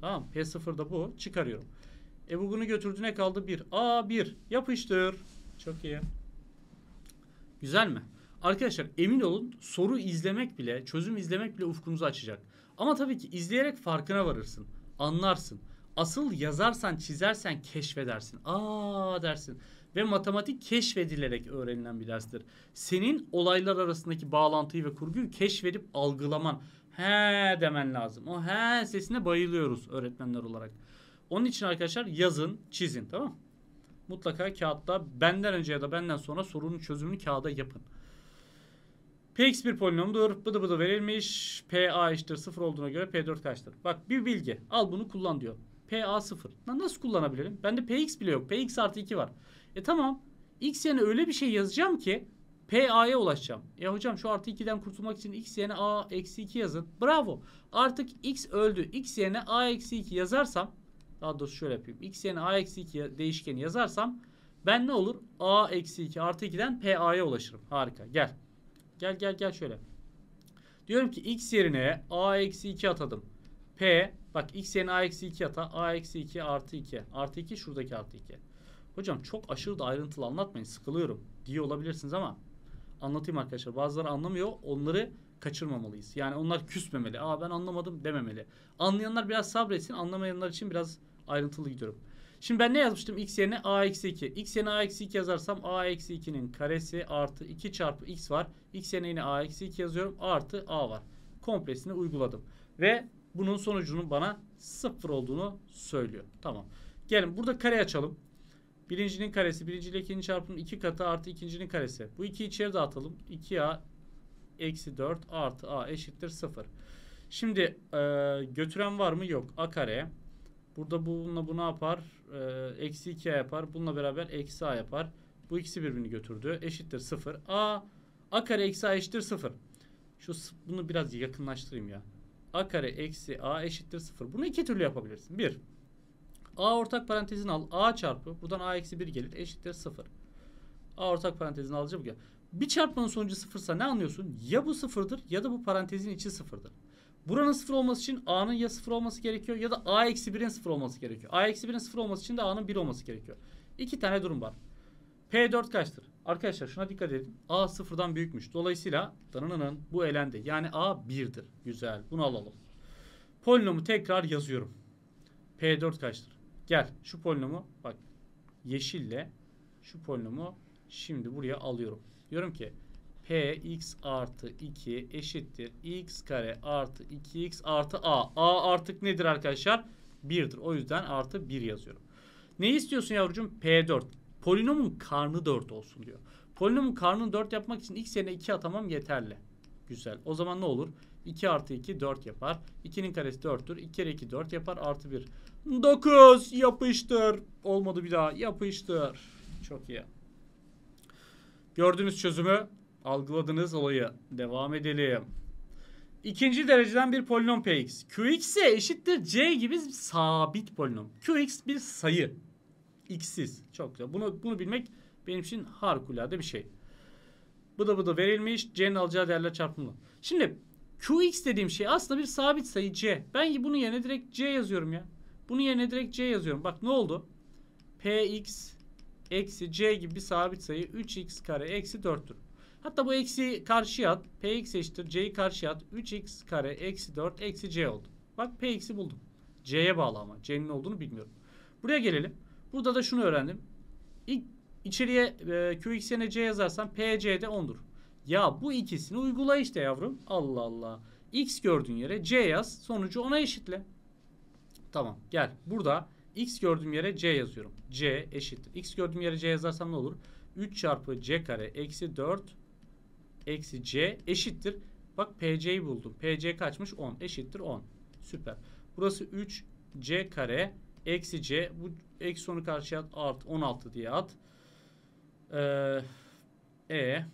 Tamam P0 da bu. Çıkarıyorum. E Ebu bunu götürdüğüne kaldı 1. A 1. Yapıştır. Çok iyi. Güzel mi? Arkadaşlar emin olun soru izlemek bile, çözüm izlemek bile ufkunuzu açacak. Ama tabii ki izleyerek farkına varırsın. Anlarsın. Asıl yazarsan, çizersen keşfedersin. Aa dersin. Ve matematik keşfedilerek öğrenilen bir derstir. Senin olaylar arasındaki bağlantıyı ve kurguyu keşfedip algılaman. He demen lazım. O he sesine bayılıyoruz öğretmenler olarak. Onun için arkadaşlar yazın, çizin tamam mı? Mutlaka kağıtta benden önce ya da benden sonra sorunun çözümünü kağıda yapın. Px bir polinomdur. Bıdı bıdı verilmiş. Pa eşittir 0 olduğuna göre P4 kaçtır? Bak bir bilgi. Al bunu kullan diyor. Pa 0. Lan nasıl kullanabilirim? Bende Px bile yok. Px artı 2 var. E tamam. X yerine öyle bir şey yazacağım ki PA'ya ulaşacağım. E hocam şu artı 2'den kurtulmak için x yerine a eksi 2 yazın. Bravo. Artık x öldü. X yerine a eksi 2 yazarsam daha doğrusu şöyle yapayım. X yerine a eksi 2 değişkeni yazarsam ben ne olur? a eksi 2 artı 2'den pa'ya ulaşırım. Harika. Gel. Gel gel gel şöyle. Diyorum ki x yerine a eksi 2 atadım. P bak x yerine a eksi 2 ata. a eksi 2 artı 2. Artı 2 şuradaki artı 2. Hocam çok aşırı da ayrıntılı anlatmayın. Sıkılıyorum diye olabilirsiniz ama anlatayım arkadaşlar. Bazıları anlamıyor. Onları kaçırmamalıyız. Yani onlar küsmemeli. Aa ben anlamadım dememeli. Anlayanlar biraz sabretsin. Anlamayanlar için biraz ayrıntılı gidiyorum. Şimdi ben ne yazmıştım? X yerine a eksi 2. X yerine a eksi 2 yazarsam a eksi 2'nin karesi artı 2 çarpı x var. X yerine yine a eksi 2 yazıyorum. Artı a var. Komplesini uyguladım. Ve bunun sonucunun bana 0 olduğunu söylüyor. Tamam. Gelin burada kare açalım. Birincinin karesi birinci ile ikinci çarpımın 2 iki katı artı ikincinin karesi. Bu 2'yi içeri dağıtalım. 2a eksi 4 artı a eşittir 0. Şimdi e, götüren var mı? Yok. a kare Burada bununla bu ne yapar? Ee, eksi 2 a yapar. Bununla beraber eksi a yapar. Bu ikisi birbirini götürdü. Eşittir 0. a a kare eksi a eşittir 0. Şu bunu biraz yakınlaştırayım ya. a kare eksi a eşittir 0. Bunu iki türlü yapabilirsin. 1. a ortak parantezin al. a çarpı. Buradan a eksi 1 gelir. Eşittir 0. a ortak parantezin alıcı bu. Bir çarpmanın sonucu sıfırsa ne anlıyorsun? Ya bu sıfırdır ya da bu parantezin içi sıfırdır. Buranın sıfır olması için A'nın ya sıfır olması gerekiyor ya da A eksi 1'in sıfır olması gerekiyor. A eksi 1'in sıfır olması için de A'nın bir olması gerekiyor. İki tane durum var. P4 kaçtır? Arkadaşlar şuna dikkat edin. A sıfırdan büyükmüş. Dolayısıyla dananın bu elendi. Yani A birdir. Güzel. Bunu alalım. Polinomu tekrar yazıyorum. P4 kaçtır? Gel şu polinomu bak yeşille şu polinomu şimdi buraya alıyorum. Diyorum ki P x artı 2 eşittir. x kare artı 2x artı a. a artık nedir arkadaşlar? 1'dir. O yüzden artı 1 yazıyorum. Ne istiyorsun yavrucuğum? P4. Polinomun karnı 4 olsun diyor. Polinomun karnını 4 yapmak için x yerine 2 atamam yeterli. Güzel. O zaman ne olur? 2 artı 2 4 yapar. 2'nin karesi 4'tür. 2 kere 2 4 yapar. Artı 1. 9 yapıştır. Olmadı bir daha. Yapıştır. Çok iyi. Gördünüz çözümü. Algıladığınız olayı. Devam edelim. İkinci dereceden bir polinom Px. Qx ise eşittir C gibi sabit polinom. Qx bir sayı. X'siz. Çok güzel. Bunu, bunu bilmek benim için harikulade bir şey. Bu da bu da verilmiş. C'nin alacağı değerler çarpımlı. Şimdi Qx dediğim şey aslında bir sabit sayı C. Ben bunun yerine direkt C yazıyorum ya. Bunun yerine direkt C yazıyorum. Bak ne oldu? Px eksi C gibi bir sabit sayı 3x kare eksi 4'tür. Hatta bu eksi karşıya at. Px eşittir c'yi karşıya at. 3x kare eksi 4 eksi c oldu. Bak px'i buldum. c'ye bağlı ama. c'nin olduğunu bilmiyorum. Buraya gelelim. Burada da şunu öğrendim. İlk içeriye e, qx yerine c yazarsam pc de 10'dur. Ya bu ikisini uygula işte yavrum. Allah Allah. x gördüğün yere c yaz. Sonucu ona eşitle. Tamam gel. Burada x gördüğüm yere c yazıyorum. c eşittir. x gördüğüm yere c yazarsam ne olur? 3 çarpı c kare eksi 4 eksi C eşittir. Bak PC'yi buldum. PC kaçmış? 10. Eşittir 10. Süper. Burası 3 C kare eksi C. Bu eksi 10'u karşıya at. Art 16 diye at. Ee, e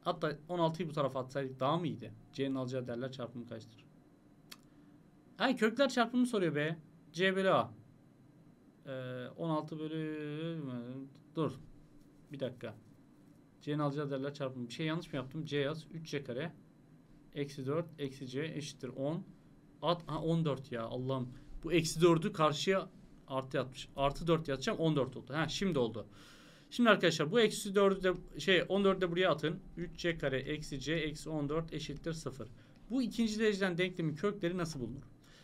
hatta 16'yı bu tarafa atsaydık daha mı iyiydi? C'nin alacağı değerler çarpımı kaçtır? Ay kökler çarpımı soruyor be. C bölü A. Ee, 16 bölü... Dur. Bir dakika. C'nin alacağı değerler çarpımı. Bir şey yanlış mı yaptım? C yaz. 3C kare. Eksi 4 eksi C eşittir 10. At, ha 14 ya Allah'ım. Bu eksi 4'ü karşıya artı yatmış. Artı 4 yazacağım, 14 oldu. Ha şimdi oldu. Şimdi arkadaşlar bu eksi 4'ü de şey 14'ü de buraya atın. 3C kare eksi C eksi 14 eşittir 0. Bu ikinci dereceden denklemin kökleri nasıl bulunur?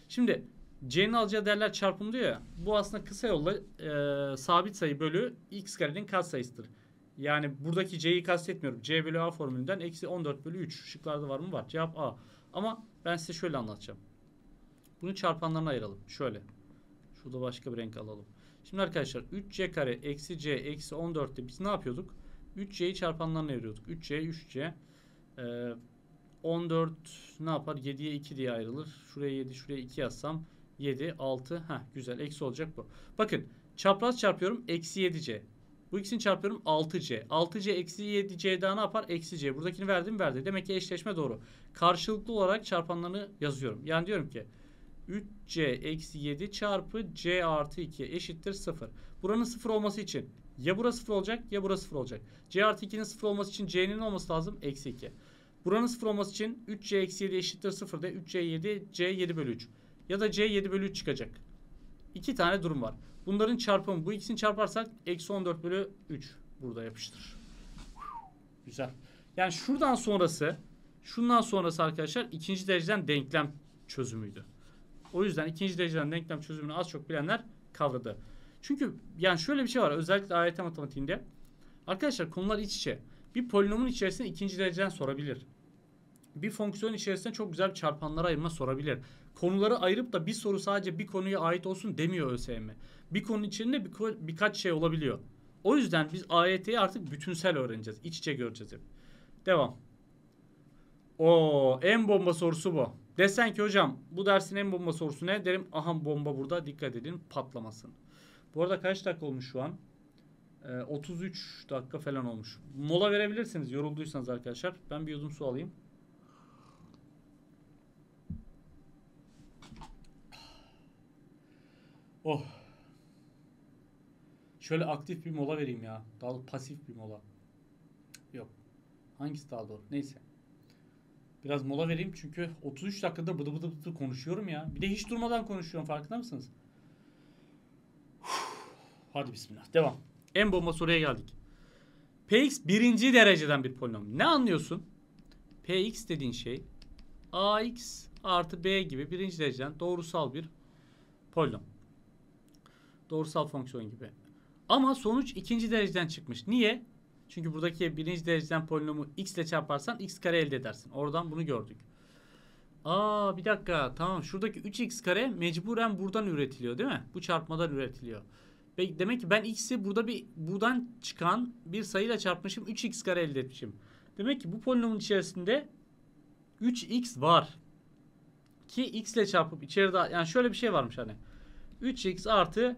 Şimdi C'nin alacağı değerler çarpımı diyor ya. Bu aslında kısa yolla e, sabit sayı bölü x karenin katsayısıdır. Yani buradaki C'yi kastetmiyorum. C bölü A formülünden eksi 14 bölü 3. Şıklarda var mı? Var. Cevap A. Ama ben size şöyle anlatacağım. Bunu çarpanlarına ayıralım. Şöyle. Şurada başka bir renk alalım. Şimdi arkadaşlar 3C kare eksi C eksi 14'te biz ne yapıyorduk? 3C'yi çarpanlarına ayırıyorduk. 3C 3C. Ee, 14 ne yapar? 7'ye 2 diye ayrılır. Şuraya 7 şuraya 2 yazsam 7 6. Heh güzel eksi olacak bu. Bakın çapraz çarpıyorum eksi 7C. Bu ikisini çarpıyorum 6C. 6C eksi 7C daha ne yapar? Eksi C. Buradakini verdim verdi. Demek ki eşleşme doğru. Karşılıklı olarak çarpanlarını yazıyorum. Yani diyorum ki 3C eksi 7 çarpı C artı 2 eşittir 0. Buranın 0 olması için ya burası 0 olacak ya burası 0 olacak. C artı 2'nin 0 olması için C'nin olması lazım? Eksi 2. Buranın 0 olması için 3C eksi 7 eşittir 0 de 3C 7 C 7 bölü 3. Ya da C 7 bölü 3 çıkacak. İki tane durum var. Bunların çarpımı. Bu ikisini çarparsak eksi 14 bölü 3 burada yapıştır. Güzel. Yani şuradan sonrası şundan sonrası arkadaşlar ikinci dereceden denklem çözümüydü. O yüzden ikinci dereceden denklem çözümünü az çok bilenler kavradı. Çünkü yani şöyle bir şey var özellikle AYT matematiğinde. Arkadaşlar konular iç içe. Bir polinomun içerisinde ikinci dereceden sorabilir. Bir fonksiyon içerisinde çok güzel çarpanlara ayırma sorabilir. Konuları ayırıp da bir soru sadece bir konuya ait olsun demiyor ÖSYM bir konunun içinde bir, birkaç şey olabiliyor. O yüzden biz AYT'yi artık bütünsel öğreneceğiz. İç içe göreceğiz hep. Devam. O en bomba sorusu bu. Desen ki hocam bu dersin en bomba sorusu ne? Derim aha bomba burada dikkat edin patlamasın. Bu arada kaç dakika olmuş şu an? Ee, 33 dakika falan olmuş. Mola verebilirsiniz yorulduysanız arkadaşlar. Ben bir yudum su alayım. Oh. Şöyle aktif bir mola vereyim ya. Daha pasif bir mola. Yok. Hangisi daha doğru? Neyse. Biraz mola vereyim çünkü 33 dakikada bıdı bıdı bıdı konuşuyorum ya. Bir de hiç durmadan konuşuyorum farkında mısınız? Hadi bismillah. Devam. En bomba soruya geldik. Px birinci dereceden bir polinom. Ne anlıyorsun? Px dediğin şey ax artı b gibi birinci dereceden doğrusal bir polinom. Doğrusal fonksiyon gibi ama sonuç ikinci dereceden çıkmış. Niye? Çünkü buradaki birinci dereceden polinomu x ile çarparsan x kare elde edersin. Oradan bunu gördük. Aa bir dakika tamam şuradaki 3x kare mecburen buradan üretiliyor değil mi? Bu çarpmadan üretiliyor. Demek ki ben x'i burada bir buradan çıkan bir sayıyla çarpmışım 3x kare elde etmişim. Demek ki bu polinomun içerisinde 3x var. Ki x ile çarpıp içeri daha yani şöyle bir şey varmış hani. 3x artı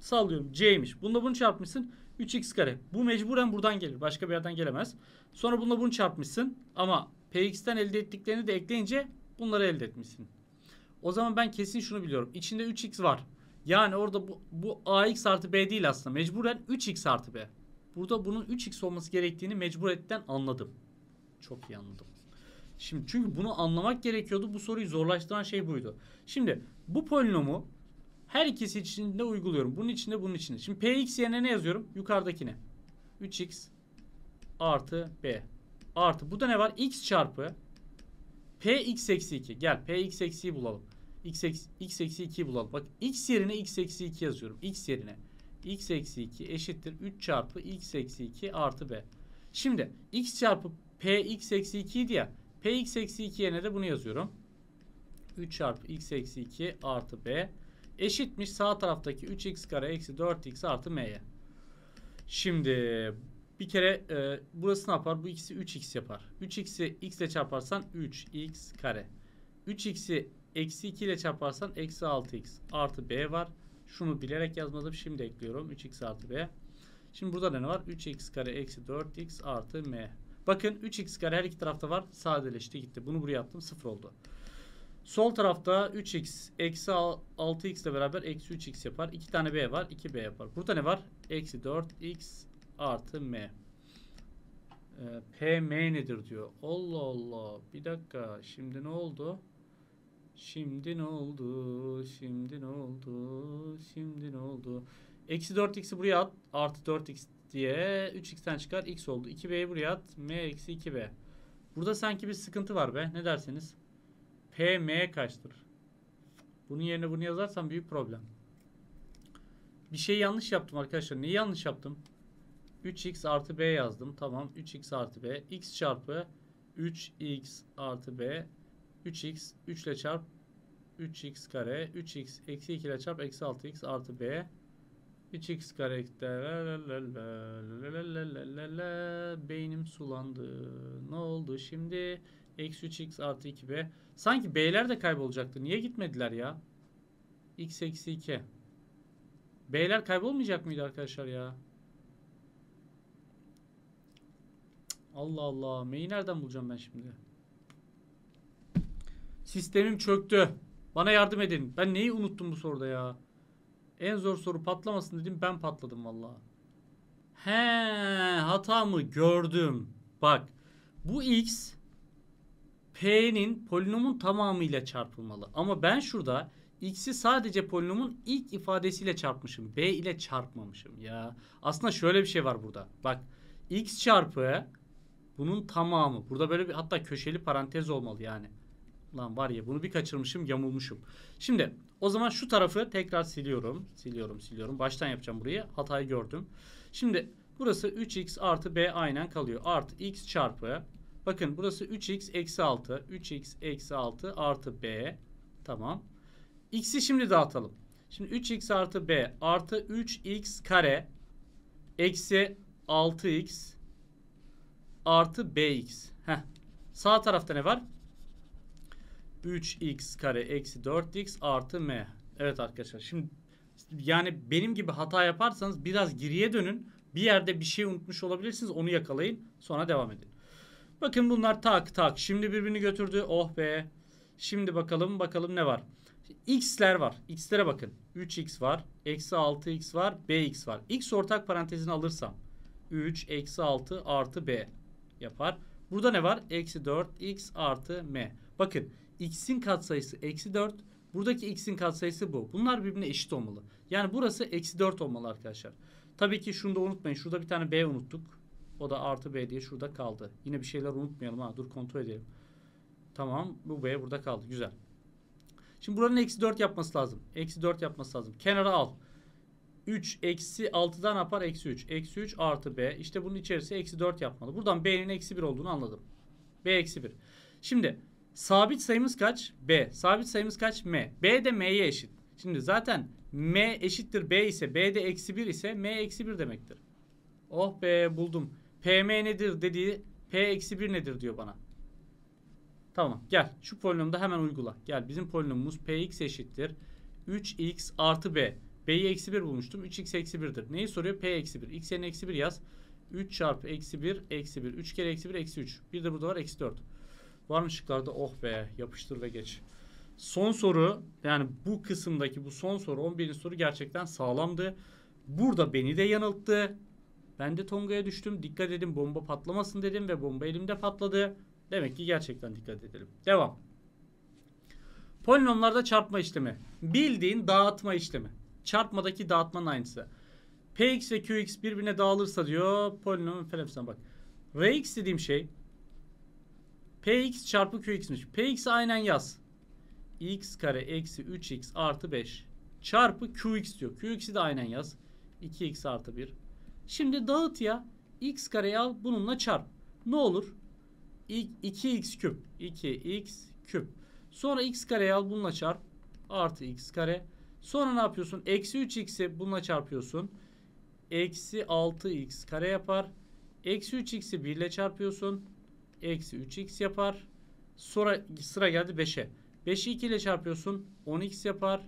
sallıyorum C'ymiş. Bununla bunu çarpmışsın 3x kare. Bu mecburen buradan gelir. Başka bir yerden gelemez. Sonra bununla bunu çarpmışsın ama px'ten elde ettiklerini de ekleyince bunları elde etmişsin. O zaman ben kesin şunu biliyorum. İçinde 3x var. Yani orada bu, bu ax artı b değil aslında. Mecburen 3x artı b. Burada bunun 3x olması gerektiğini mecburiyetten anladım. Çok iyi anladım. Şimdi çünkü bunu anlamak gerekiyordu. Bu soruyu zorlaştıran şey buydu. Şimdi bu polinomu her ikisi için de uyguluyorum. Bunun için de bunun için de. Şimdi px yerine ne yazıyorum? Yukarıdakine. 3x artı b artı. Bu da ne var? x çarpı px eksi 2. Gel px eksi bulalım. x, x eksi 2'yi bulalım. Bak x yerine x eksi 2 yazıyorum. x yerine x eksi 2 eşittir 3 çarpı x eksi 2 artı b. Şimdi x çarpı px eksi 2 diye, ya. px eksi 2 yerine de bunu yazıyorum. 3 çarpı x eksi 2 artı b eşitmiş sağ taraftaki 3x kare eksi 4x artı m'ye. Şimdi bir kere e, burası ne yapar? Bu ikisi 3x yapar. 3x'i x ile çarparsan 3x kare. 3x'i eksi 2 ile çarparsan eksi 6x artı b var. Şunu bilerek yazmadım. Şimdi ekliyorum. 3x artı b. Şimdi burada ne var? 3x kare eksi 4x artı m. Bakın 3x kare her iki tarafta var. Sadeleşti gitti. Bunu buraya attım. sıfır oldu. Sol tarafta 3x eksi 6x ile beraber eksi 3x yapar. 2 tane b var. 2b yapar. Burada ne var? Eksi 4x artı m. E, ee, PM nedir diyor. Allah Allah. Bir dakika. Şimdi ne oldu? Şimdi ne oldu? Şimdi ne oldu? Şimdi ne oldu? Eksi 4x'i buraya at. Artı 4x diye. 3x'ten çıkar. x oldu. 2b'yi buraya at. m eksi 2b. Burada sanki bir sıkıntı var be. Ne dersiniz? PM kaçtır? Bunun yerine bunu yazarsam büyük problem. Bir şey yanlış yaptım arkadaşlar. Neyi yanlış yaptım? 3x artı b yazdım. Tamam 3x artı b. x çarpı 3x artı b. 3x 3 ile çarp 3x kare. 3x eksi 2 ile çarp eksi 6x artı b. 3x kare. beynim sulandı. Ne oldu şimdi? Eksi 3x artı 2b. Sanki B'ler de kaybolacaktı. Niye gitmediler ya? X eksi 2. B'ler kaybolmayacak mıydı arkadaşlar ya? Allah Allah. M'yi nereden bulacağım ben şimdi? Sistemim çöktü. Bana yardım edin. Ben neyi unuttum bu soruda ya? En zor soru patlamasın dedim. Ben patladım valla. He, hatamı gördüm. Bak. Bu X P'nin polinomun tamamıyla çarpılmalı. Ama ben şurada x'i sadece polinomun ilk ifadesiyle çarpmışım. B ile çarpmamışım ya. Aslında şöyle bir şey var burada. Bak x çarpı bunun tamamı. Burada böyle bir hatta köşeli parantez olmalı yani. Lan var ya bunu bir kaçırmışım yamulmuşum. Şimdi o zaman şu tarafı tekrar siliyorum. Siliyorum siliyorum. Baştan yapacağım burayı. Hatayı gördüm. Şimdi burası 3x artı b aynen kalıyor. Artı x çarpı Bakın burası 3x eksi 6. 3x eksi 6 artı b. Tamam. X'i şimdi dağıtalım. Şimdi 3x artı b artı 3x kare eksi 6x artı bx. Heh. Sağ tarafta ne var? 3x kare eksi 4x artı m. Evet arkadaşlar şimdi yani benim gibi hata yaparsanız biraz geriye dönün. Bir yerde bir şey unutmuş olabilirsiniz onu yakalayın sonra devam edin. Bakın bunlar tak tak. Şimdi birbirini götürdü. Oh be. Şimdi bakalım bakalım ne var. X'ler var. X'lere bakın. 3x var. Eksi 6x var. Bx var. X ortak parantezini alırsam. 3 eksi 6 artı b yapar. Burada ne var? Eksi 4x artı m. Bakın x'in katsayısı eksi 4. Buradaki x'in katsayısı bu. Bunlar birbirine eşit olmalı. Yani burası eksi 4 olmalı arkadaşlar. Tabii ki şunu da unutmayın. Şurada bir tane b unuttuk. O da artı B diye şurada kaldı. Yine bir şeyler unutmayalım ha. Dur kontrol edelim. Tamam bu B burada kaldı. Güzel. Şimdi buranın eksi 4 yapması lazım. Eksi 4 yapması lazım. Kenara al. 3 eksi 6'dan yapar eksi 3. Eksi 3 artı B. İşte bunun içerisi eksi 4 yapmalı. Buradan B'nin eksi 1 olduğunu anladım. B eksi 1. Şimdi sabit sayımız kaç? B. Sabit sayımız kaç? M. B de M'ye eşit. Şimdi zaten M eşittir B ise B de eksi 1 ise M eksi 1 demektir. Oh be buldum. PM nedir dediği P-1 nedir diyor bana. Tamam gel şu polinomda hemen uygula. Gel bizim polinomumuz Px eşittir. 3x artı b. b'yi eksi 1 bulmuştum. 3x eksi 1'dir. Neyi soruyor? p eksi 1. X'e yerine eksi 1 yaz. 3 çarpı eksi 1 eksi 1. 3 kere eksi 1 eksi 3. Bir de burada var eksi 4. Var mı şıklarda? Oh be yapıştır ve geç. Son soru yani bu kısımdaki bu son soru 11. soru gerçekten sağlamdı. Burada beni de yanılttı. Ben de Tonga'ya düştüm. Dikkat edin bomba patlamasın dedim ve bomba elimde patladı. Demek ki gerçekten dikkat edelim. Devam. Polinomlarda çarpma işlemi. Bildiğin dağıtma işlemi. Çarpmadaki dağıtmanın aynısı. Px ve Qx birbirine dağılırsa diyor polinomun felefsine bak. Rx dediğim şey Px çarpı Qx'miş. Px'i aynen yaz. x kare eksi 3x artı 5 çarpı Qx diyor. Qx'i de aynen yaz. 2x artı 1 Şimdi dağıt ya. X kareyi al bununla çarp. Ne olur? 2x küp. 2x küp. Sonra x kareyi al bununla çarp. Artı x kare. Sonra ne yapıyorsun? Eksi 3x'i bununla çarpıyorsun. Eksi 6x kare yapar. Eksi 3x'i 1 ile çarpıyorsun. Eksi 3x yapar. Sonra sıra geldi 5'e. 5'i 2 ile çarpıyorsun. 10x yapar.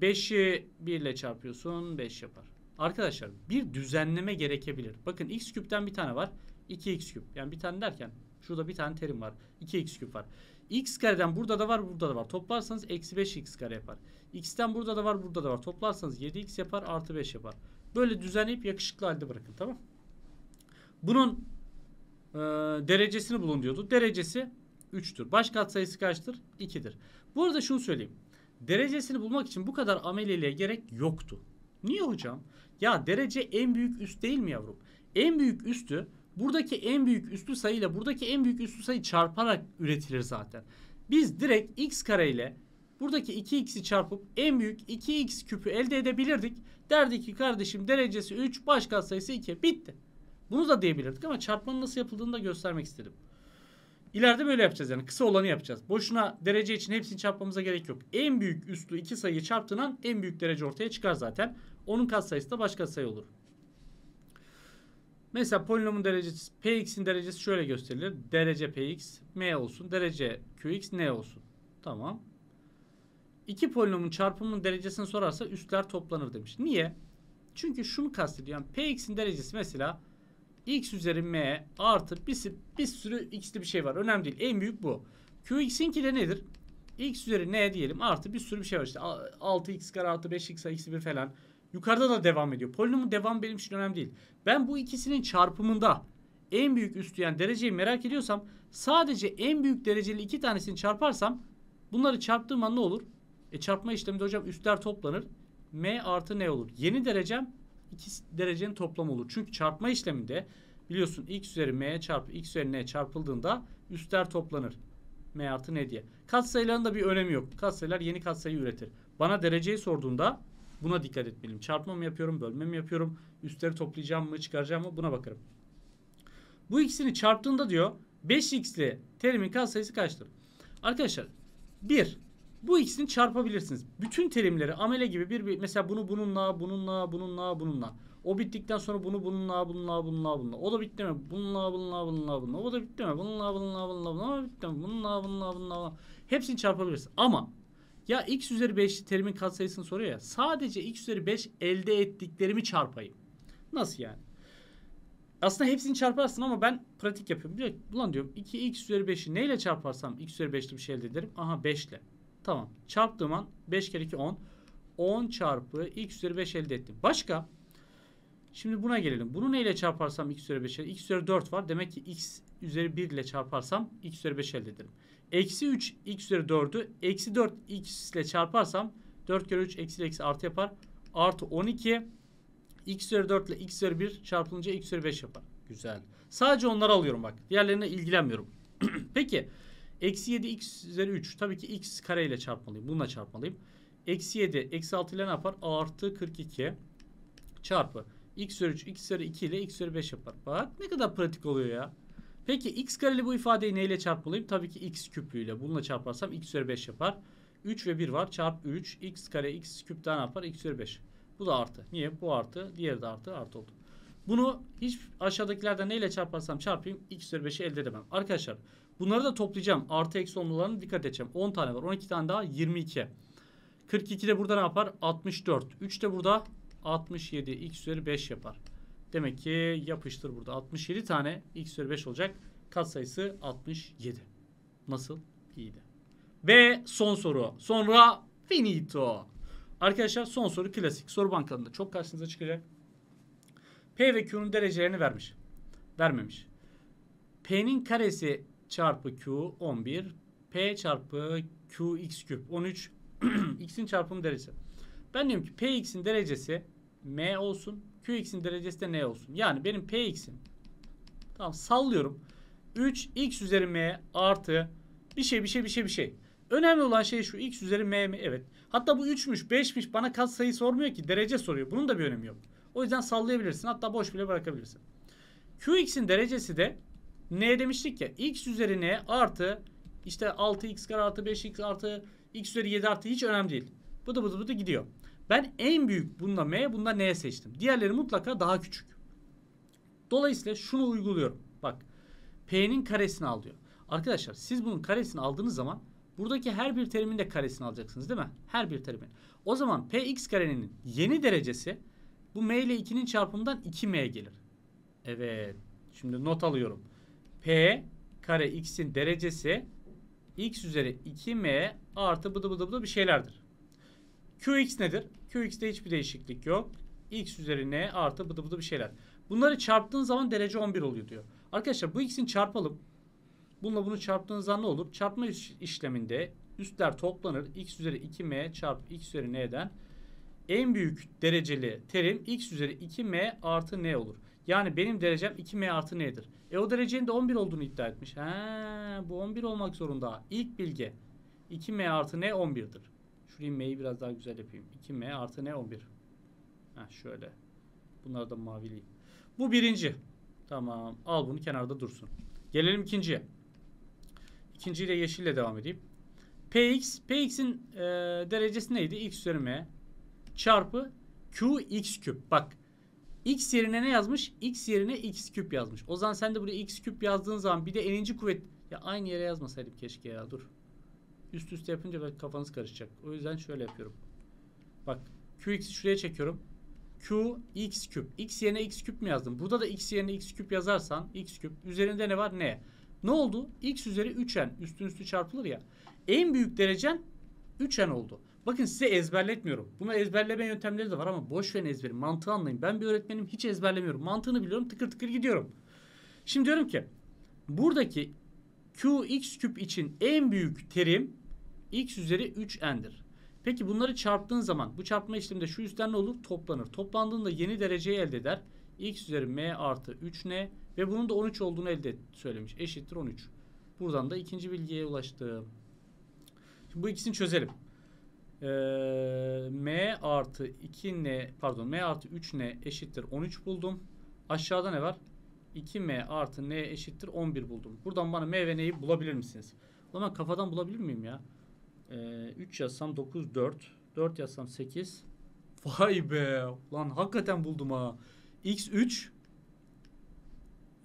5'i 1 ile çarpıyorsun. 5 yapar. Arkadaşlar bir düzenleme gerekebilir. Bakın x küpten bir tane var. 2x küp. Yani bir tane derken şurada bir tane terim var. 2x küp var. x kareden burada da var burada da var. Toplarsanız eksi 5x kare yapar. x'ten burada da var burada da var. Toplarsanız 7x yapar artı 5 yapar. Böyle düzenleyip yakışıklı halde bırakın tamam Bunun e, derecesini bulun diyordu. Derecesi 3'tür. Baş katsayısı kaçtır? 2'dir. Bu arada şunu söyleyeyim. Derecesini bulmak için bu kadar ameliyeliğe gerek yoktu. Niye hocam? Ya derece en büyük üst değil mi yavrum? En büyük üstü buradaki en büyük üstü sayıyla buradaki en büyük üstü sayı çarparak üretilir zaten. Biz direkt x kare ile buradaki 2x'i çarpıp en büyük 2x küpü elde edebilirdik. Derdi ki kardeşim derecesi 3 baş sayısı 2 bitti. Bunu da diyebilirdik ama çarpmanın nasıl yapıldığını da göstermek istedim. İleride böyle yapacağız yani kısa olanı yapacağız. Boşuna derece için hepsini çarpmamıza gerek yok. En büyük üslü iki sayıyı çarptığın an en büyük derece ortaya çıkar zaten. Onun katsayısı da başka sayı olur. Mesela polinomun derecesi px'in derecesi şöyle gösterilir. Derece px m olsun. Derece qx n olsun. Tamam. İki polinomun çarpımının derecesini sorarsa üstler toplanır demiş. Niye? Çünkü şunu kastediyor. Yani px'in derecesi mesela x üzeri m artı bir, bir sürü x'li bir şey var. Önemli değil. En büyük bu. qx'inki de nedir? x üzeri n diyelim artı bir sürü bir şey var. İşte 6x kare artı 5x eksi 1 falan. Yukarıda da devam ediyor. Polinomun devamı benim için önemli değil. Ben bu ikisinin çarpımında en büyük üstleyen dereceyi merak ediyorsam sadece en büyük dereceli iki tanesini çarparsam bunları çarptığım an ne olur? E çarpma işleminde hocam üstler toplanır. M artı ne olur? Yeni derecem iki derecenin toplamı olur. Çünkü çarpma işleminde biliyorsun x üzeri m çarpı x üzeri n çarpıldığında üstler toplanır. M artı ne diye. Katsayıların da bir önemi yok. Katsayılar yeni katsayı üretir. Bana dereceyi sorduğunda Buna dikkat etmeliyim. Çarpma mı yapıyorum, bölme mi yapıyorum, üstleri toplayacağım mı, çıkaracağım mı buna bakarım. Bu ikisini çarptığında diyor 5x'li terimin katsayısı kaçtır? Arkadaşlar 1 bu ikisini çarpabilirsiniz. Bütün terimleri amele gibi bir, bir mesela bunu bununla, bununla, bununla, bununla. O bittikten sonra bunu bununla, bununla, bununla, bununla. O da bitti mi? Bununla, bununla, bununla, bununla. O da bitti mi? Bununla, bununla, bununla, bununla. O bitti mi? Bununla, bununla, bununla, bununla. Hepsini çarpabilirsiniz. Ama ya x üzeri 5 terimin katsayısını soruyor ya. Sadece x üzeri 5 elde ettiklerimi çarpayım. Nasıl yani? Aslında hepsini çarparsın ama ben pratik yapıyorum. Diyor, ulan diyorum 2x üzeri 5'i neyle çarparsam x üzeri 5'li bir şey elde ederim. Aha 5 ile. Tamam. Çarptığım an 5 kere 2 10. 10 çarpı x üzeri 5 elde ettim. Başka? Şimdi buna gelelim. Bunu neyle çarparsam x üzeri 5 elde X üzeri 4 var. Demek ki x üzeri 1 ile çarparsam x üzeri 5 elde ederim. Eksi 3 x üzeri 4'ü eksi 4 x ile çarparsam 4 kere 3 eksi eksi artı yapar. Artı 12 x üzeri 4 ile x üzeri 1 çarpılınca x üzeri 5 yapar. Güzel. Sadece onları alıyorum bak. Diğerlerine ilgilenmiyorum. Peki. Eksi 7 x üzeri 3. Tabii ki x kare ile çarpmalıyım. Bununla çarpmalıyım. Eksi 7 eksi 6 ile ne yapar? Artı 42 çarpı x üzeri 3 x üzeri 2 ile x üzeri 5 yapar. Bak ne kadar pratik oluyor ya. Peki x kareli bu ifadeyi neyle çarpmalıyım? Tabii ki x küpüyle. Bununla çarparsam x üzeri 5 yapar. 3 ve 1 var. Çarp 3. x kare x küpten yapar? x üzeri 5. Bu da artı. Niye? Bu artı. Diğeri de artı. Artı oldu. Bunu hiç aşağıdakilerden neyle çarparsam çarpayım x üzeri 5'i elde edemem. Arkadaşlar bunları da toplayacağım. Artı eksi olmalarına dikkat edeceğim. 10 tane var. 12 tane daha 22. 42 de burada ne yapar? 64. 3 de burada 67. x üzeri 5 yapar. Demek ki yapıştır burada 67 tane x üzeri 5 olacak. Kat sayısı 67. Nasıl? İyiydi. Ve son soru. Sonra finito. Arkadaşlar son soru klasik. Soru bankalarında çok karşınıza çıkacak. P ve Q'nun derecelerini vermiş. Vermemiş. P'nin karesi çarpı Q 11. P çarpı Q x küp 13. X'in çarpımı derecesi. Ben diyorum ki P x'in derecesi M olsun. Qx'in derecesi de ne olsun. Yani benim px'im tamam sallıyorum. 3 x üzeri m artı bir şey bir şey bir şey bir şey. Önemli olan şey şu x üzeri m mi? Evet. Hatta bu 3'müş 5'miş bana kat sayı sormuyor ki derece soruyor. Bunun da bir önemi yok. O yüzden sallayabilirsin. Hatta boş bile bırakabilirsin. Qx'in derecesi de n demiştik ya. x üzeri n artı işte 6x kare artı 5x artı x üzeri 7 artı hiç önemli değil. Bu da bu da bu da gidiyor. Ben en büyük bunda M, bunda N seçtim. Diğerleri mutlaka daha küçük. Dolayısıyla şunu uyguluyorum. Bak P'nin karesini al diyor. Arkadaşlar siz bunun karesini aldığınız zaman buradaki her bir terimin de karesini alacaksınız değil mi? Her bir terimin. O zaman Px karenin yeni derecesi bu M ile 2'nin çarpımından 2M gelir. Evet. Şimdi not alıyorum. P kare x'in derecesi x üzeri 2m artı bıdı bıdı bıdı bir şeylerdir. Qx nedir? Qx'de hiçbir değişiklik yok. X üzeri N artı bıdı bıdı bir şeyler. Bunları çarptığın zaman derece 11 oluyor diyor. Arkadaşlar bu ikisini çarpalım. Bununla bunu çarptığınız zaman ne olur? Çarpma işleminde üstler toplanır. X üzeri 2M çarpı X üzeri N'den en büyük dereceli terim X üzeri 2M artı N olur. Yani benim derecem 2M artı N'dir. E o derecenin de 11 olduğunu iddia etmiş. He, bu 11 olmak zorunda. İlk bilgi 2M artı N 11'dir. Şurayı M'yi biraz daha güzel yapayım. 2M artı ne 11. Heh, şöyle. Bunları da mavileyim. Bu birinci. Tamam. Al bunu kenarda dursun. Gelelim ikinciye. İkinciyle yeşille devam edeyim. Px. Px'in e, derecesi neydi? X üzeri M çarpı Qx küp. Bak. X yerine ne yazmış? X yerine X küp yazmış. O zaman sen de buraya X küp yazdığın zaman bir de eninci kuvvet. Ya aynı yere yazmasaydım keşke ya. Dur üst üste yapınca belki kafanız karışacak. O yüzden şöyle yapıyorum. Bak Qx'i şuraya çekiyorum. Q x küp. X yerine x küp mü yazdım? Burada da x yerine x küp yazarsan x küp. Üzerinde ne var? N. Ne oldu? X üzeri 3n. Üstün üstü çarpılır ya. En büyük derecen 3n oldu. Bakın size ezberletmiyorum. Buna ezberleme yöntemleri de var ama boş verin ezberi. Mantığı anlayın. Ben bir öğretmenim hiç ezberlemiyorum. Mantığını biliyorum. Tıkır tıkır gidiyorum. Şimdi diyorum ki buradaki Q x küp için en büyük terim x üzeri 3n'dir. Peki bunları çarptığın zaman bu çarpma işleminde şu üstler ne olur? Toplanır. Toplandığında yeni dereceyi elde eder. x üzeri m artı 3n ve bunun da 13 olduğunu elde söylemiş. Eşittir 13. Buradan da ikinci bilgiye ulaştım. Şimdi bu ikisini çözelim. Ee, m artı 2n pardon m artı 3n eşittir 13 buldum. Aşağıda ne var? 2m artı n eşittir 11 buldum. Buradan bana m ve n'yi bulabilir misiniz? O zaman kafadan bulabilir miyim ya? E, ee, 3 yazsam 9, 4. 4 yazsam 8. Vay be. Lan hakikaten buldum ha. X 3.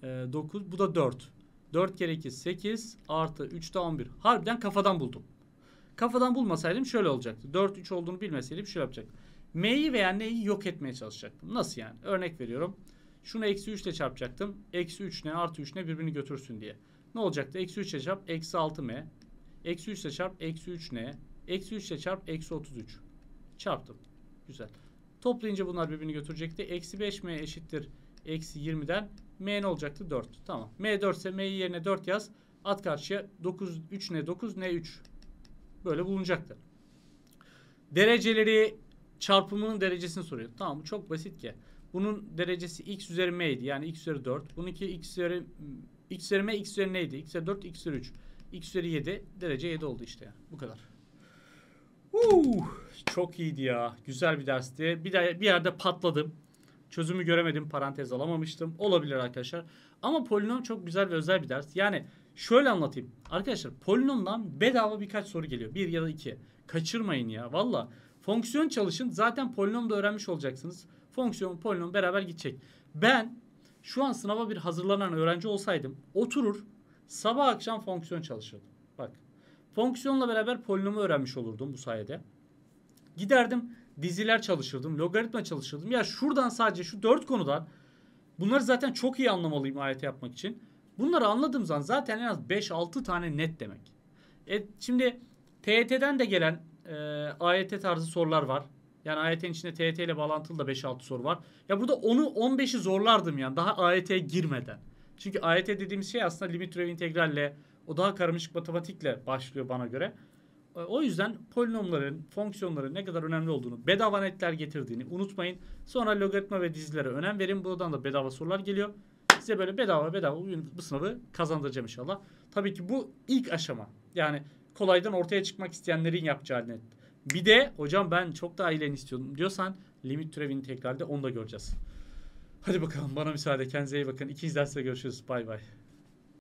E, 9. Bu da 4. 4 kere 2 8 artı 3 de 11. Harbiden kafadan buldum. Kafadan bulmasaydım şöyle olacaktı. 4 3 olduğunu bilmeseydim şöyle yapacaktım. M'yi veya N'yi yok etmeye çalışacaktım. Nasıl yani? Örnek veriyorum. Şunu eksi 3 ile çarpacaktım. Eksi 3 ne artı 3 ne birbirini götürsün diye. Ne olacaktı? Eksi 3 ile çarp eksi 6 M. Eksi 3 ile çarp eksi 3 ne? Eksi 3 ile çarp eksi 33. Çarptım. Güzel. Toplayınca bunlar birbirini götürecekti. Eksi 5m eşittir eksi 20'den. M ne olacaktı? 4. Tamam. M 4 ise M'yi yerine 4 yaz. At karşıya 9, 3 ne 9 ne 3. Böyle bulunacaktı. Dereceleri çarpımının derecesini soruyor. Tamam bu çok basit ki. Bunun derecesi x üzeri m'ydi. Yani x üzeri 4. Bununki x üzeri x üzeri m x üzeri neydi? x üzeri 4 x üzeri 3 x üzeri 7 derece 7 oldu işte yani. Bu kadar. Uh, çok iyiydi ya. Güzel bir dersti. Bir, de, bir yerde patladım. Çözümü göremedim. Parantez alamamıştım. Olabilir arkadaşlar. Ama polinom çok güzel ve özel bir ders. Yani şöyle anlatayım. Arkadaşlar polinomdan bedava birkaç soru geliyor. Bir ya da iki. Kaçırmayın ya. Valla. Fonksiyon çalışın. Zaten polinom da öğrenmiş olacaksınız. Fonksiyon, polinom beraber gidecek. Ben şu an sınava bir hazırlanan öğrenci olsaydım oturur Sabah akşam fonksiyon çalışırdım. Bak fonksiyonla beraber polinomu öğrenmiş olurdum bu sayede. Giderdim diziler çalışırdım, logaritma çalışırdım. Ya şuradan sadece şu dört konudan bunları zaten çok iyi anlamalıyım ayete yapmak için. Bunları anladığım zaman zaten en az 5-6 tane net demek. E, şimdi TYT'den de gelen e, AYT tarzı sorular var. Yani AYT'nin içinde TYT ile bağlantılı da 5-6 soru var. Ya burada onu 15'i zorlardım yani daha AYT'ye girmeden. Çünkü AYT e dediğimiz şey aslında limit türev integralle o daha karmaşık matematikle başlıyor bana göre. E, o yüzden polinomların, fonksiyonların ne kadar önemli olduğunu, bedava netler getirdiğini unutmayın. Sonra logaritma ve dizilere önem verin. Buradan da bedava sorular geliyor. Size böyle bedava bedava bugün bu sınavı kazandıracağım inşallah. Tabii ki bu ilk aşama. Yani kolaydan ortaya çıkmak isteyenlerin yapacağı net. Bir de hocam ben çok daha iyilerini istiyordum diyorsan limit türev integralde onu da göreceğiz. Hadi bakalım bana müsaade. Kendinize iyi bakın. İkinci derste görüşürüz. Bay bay.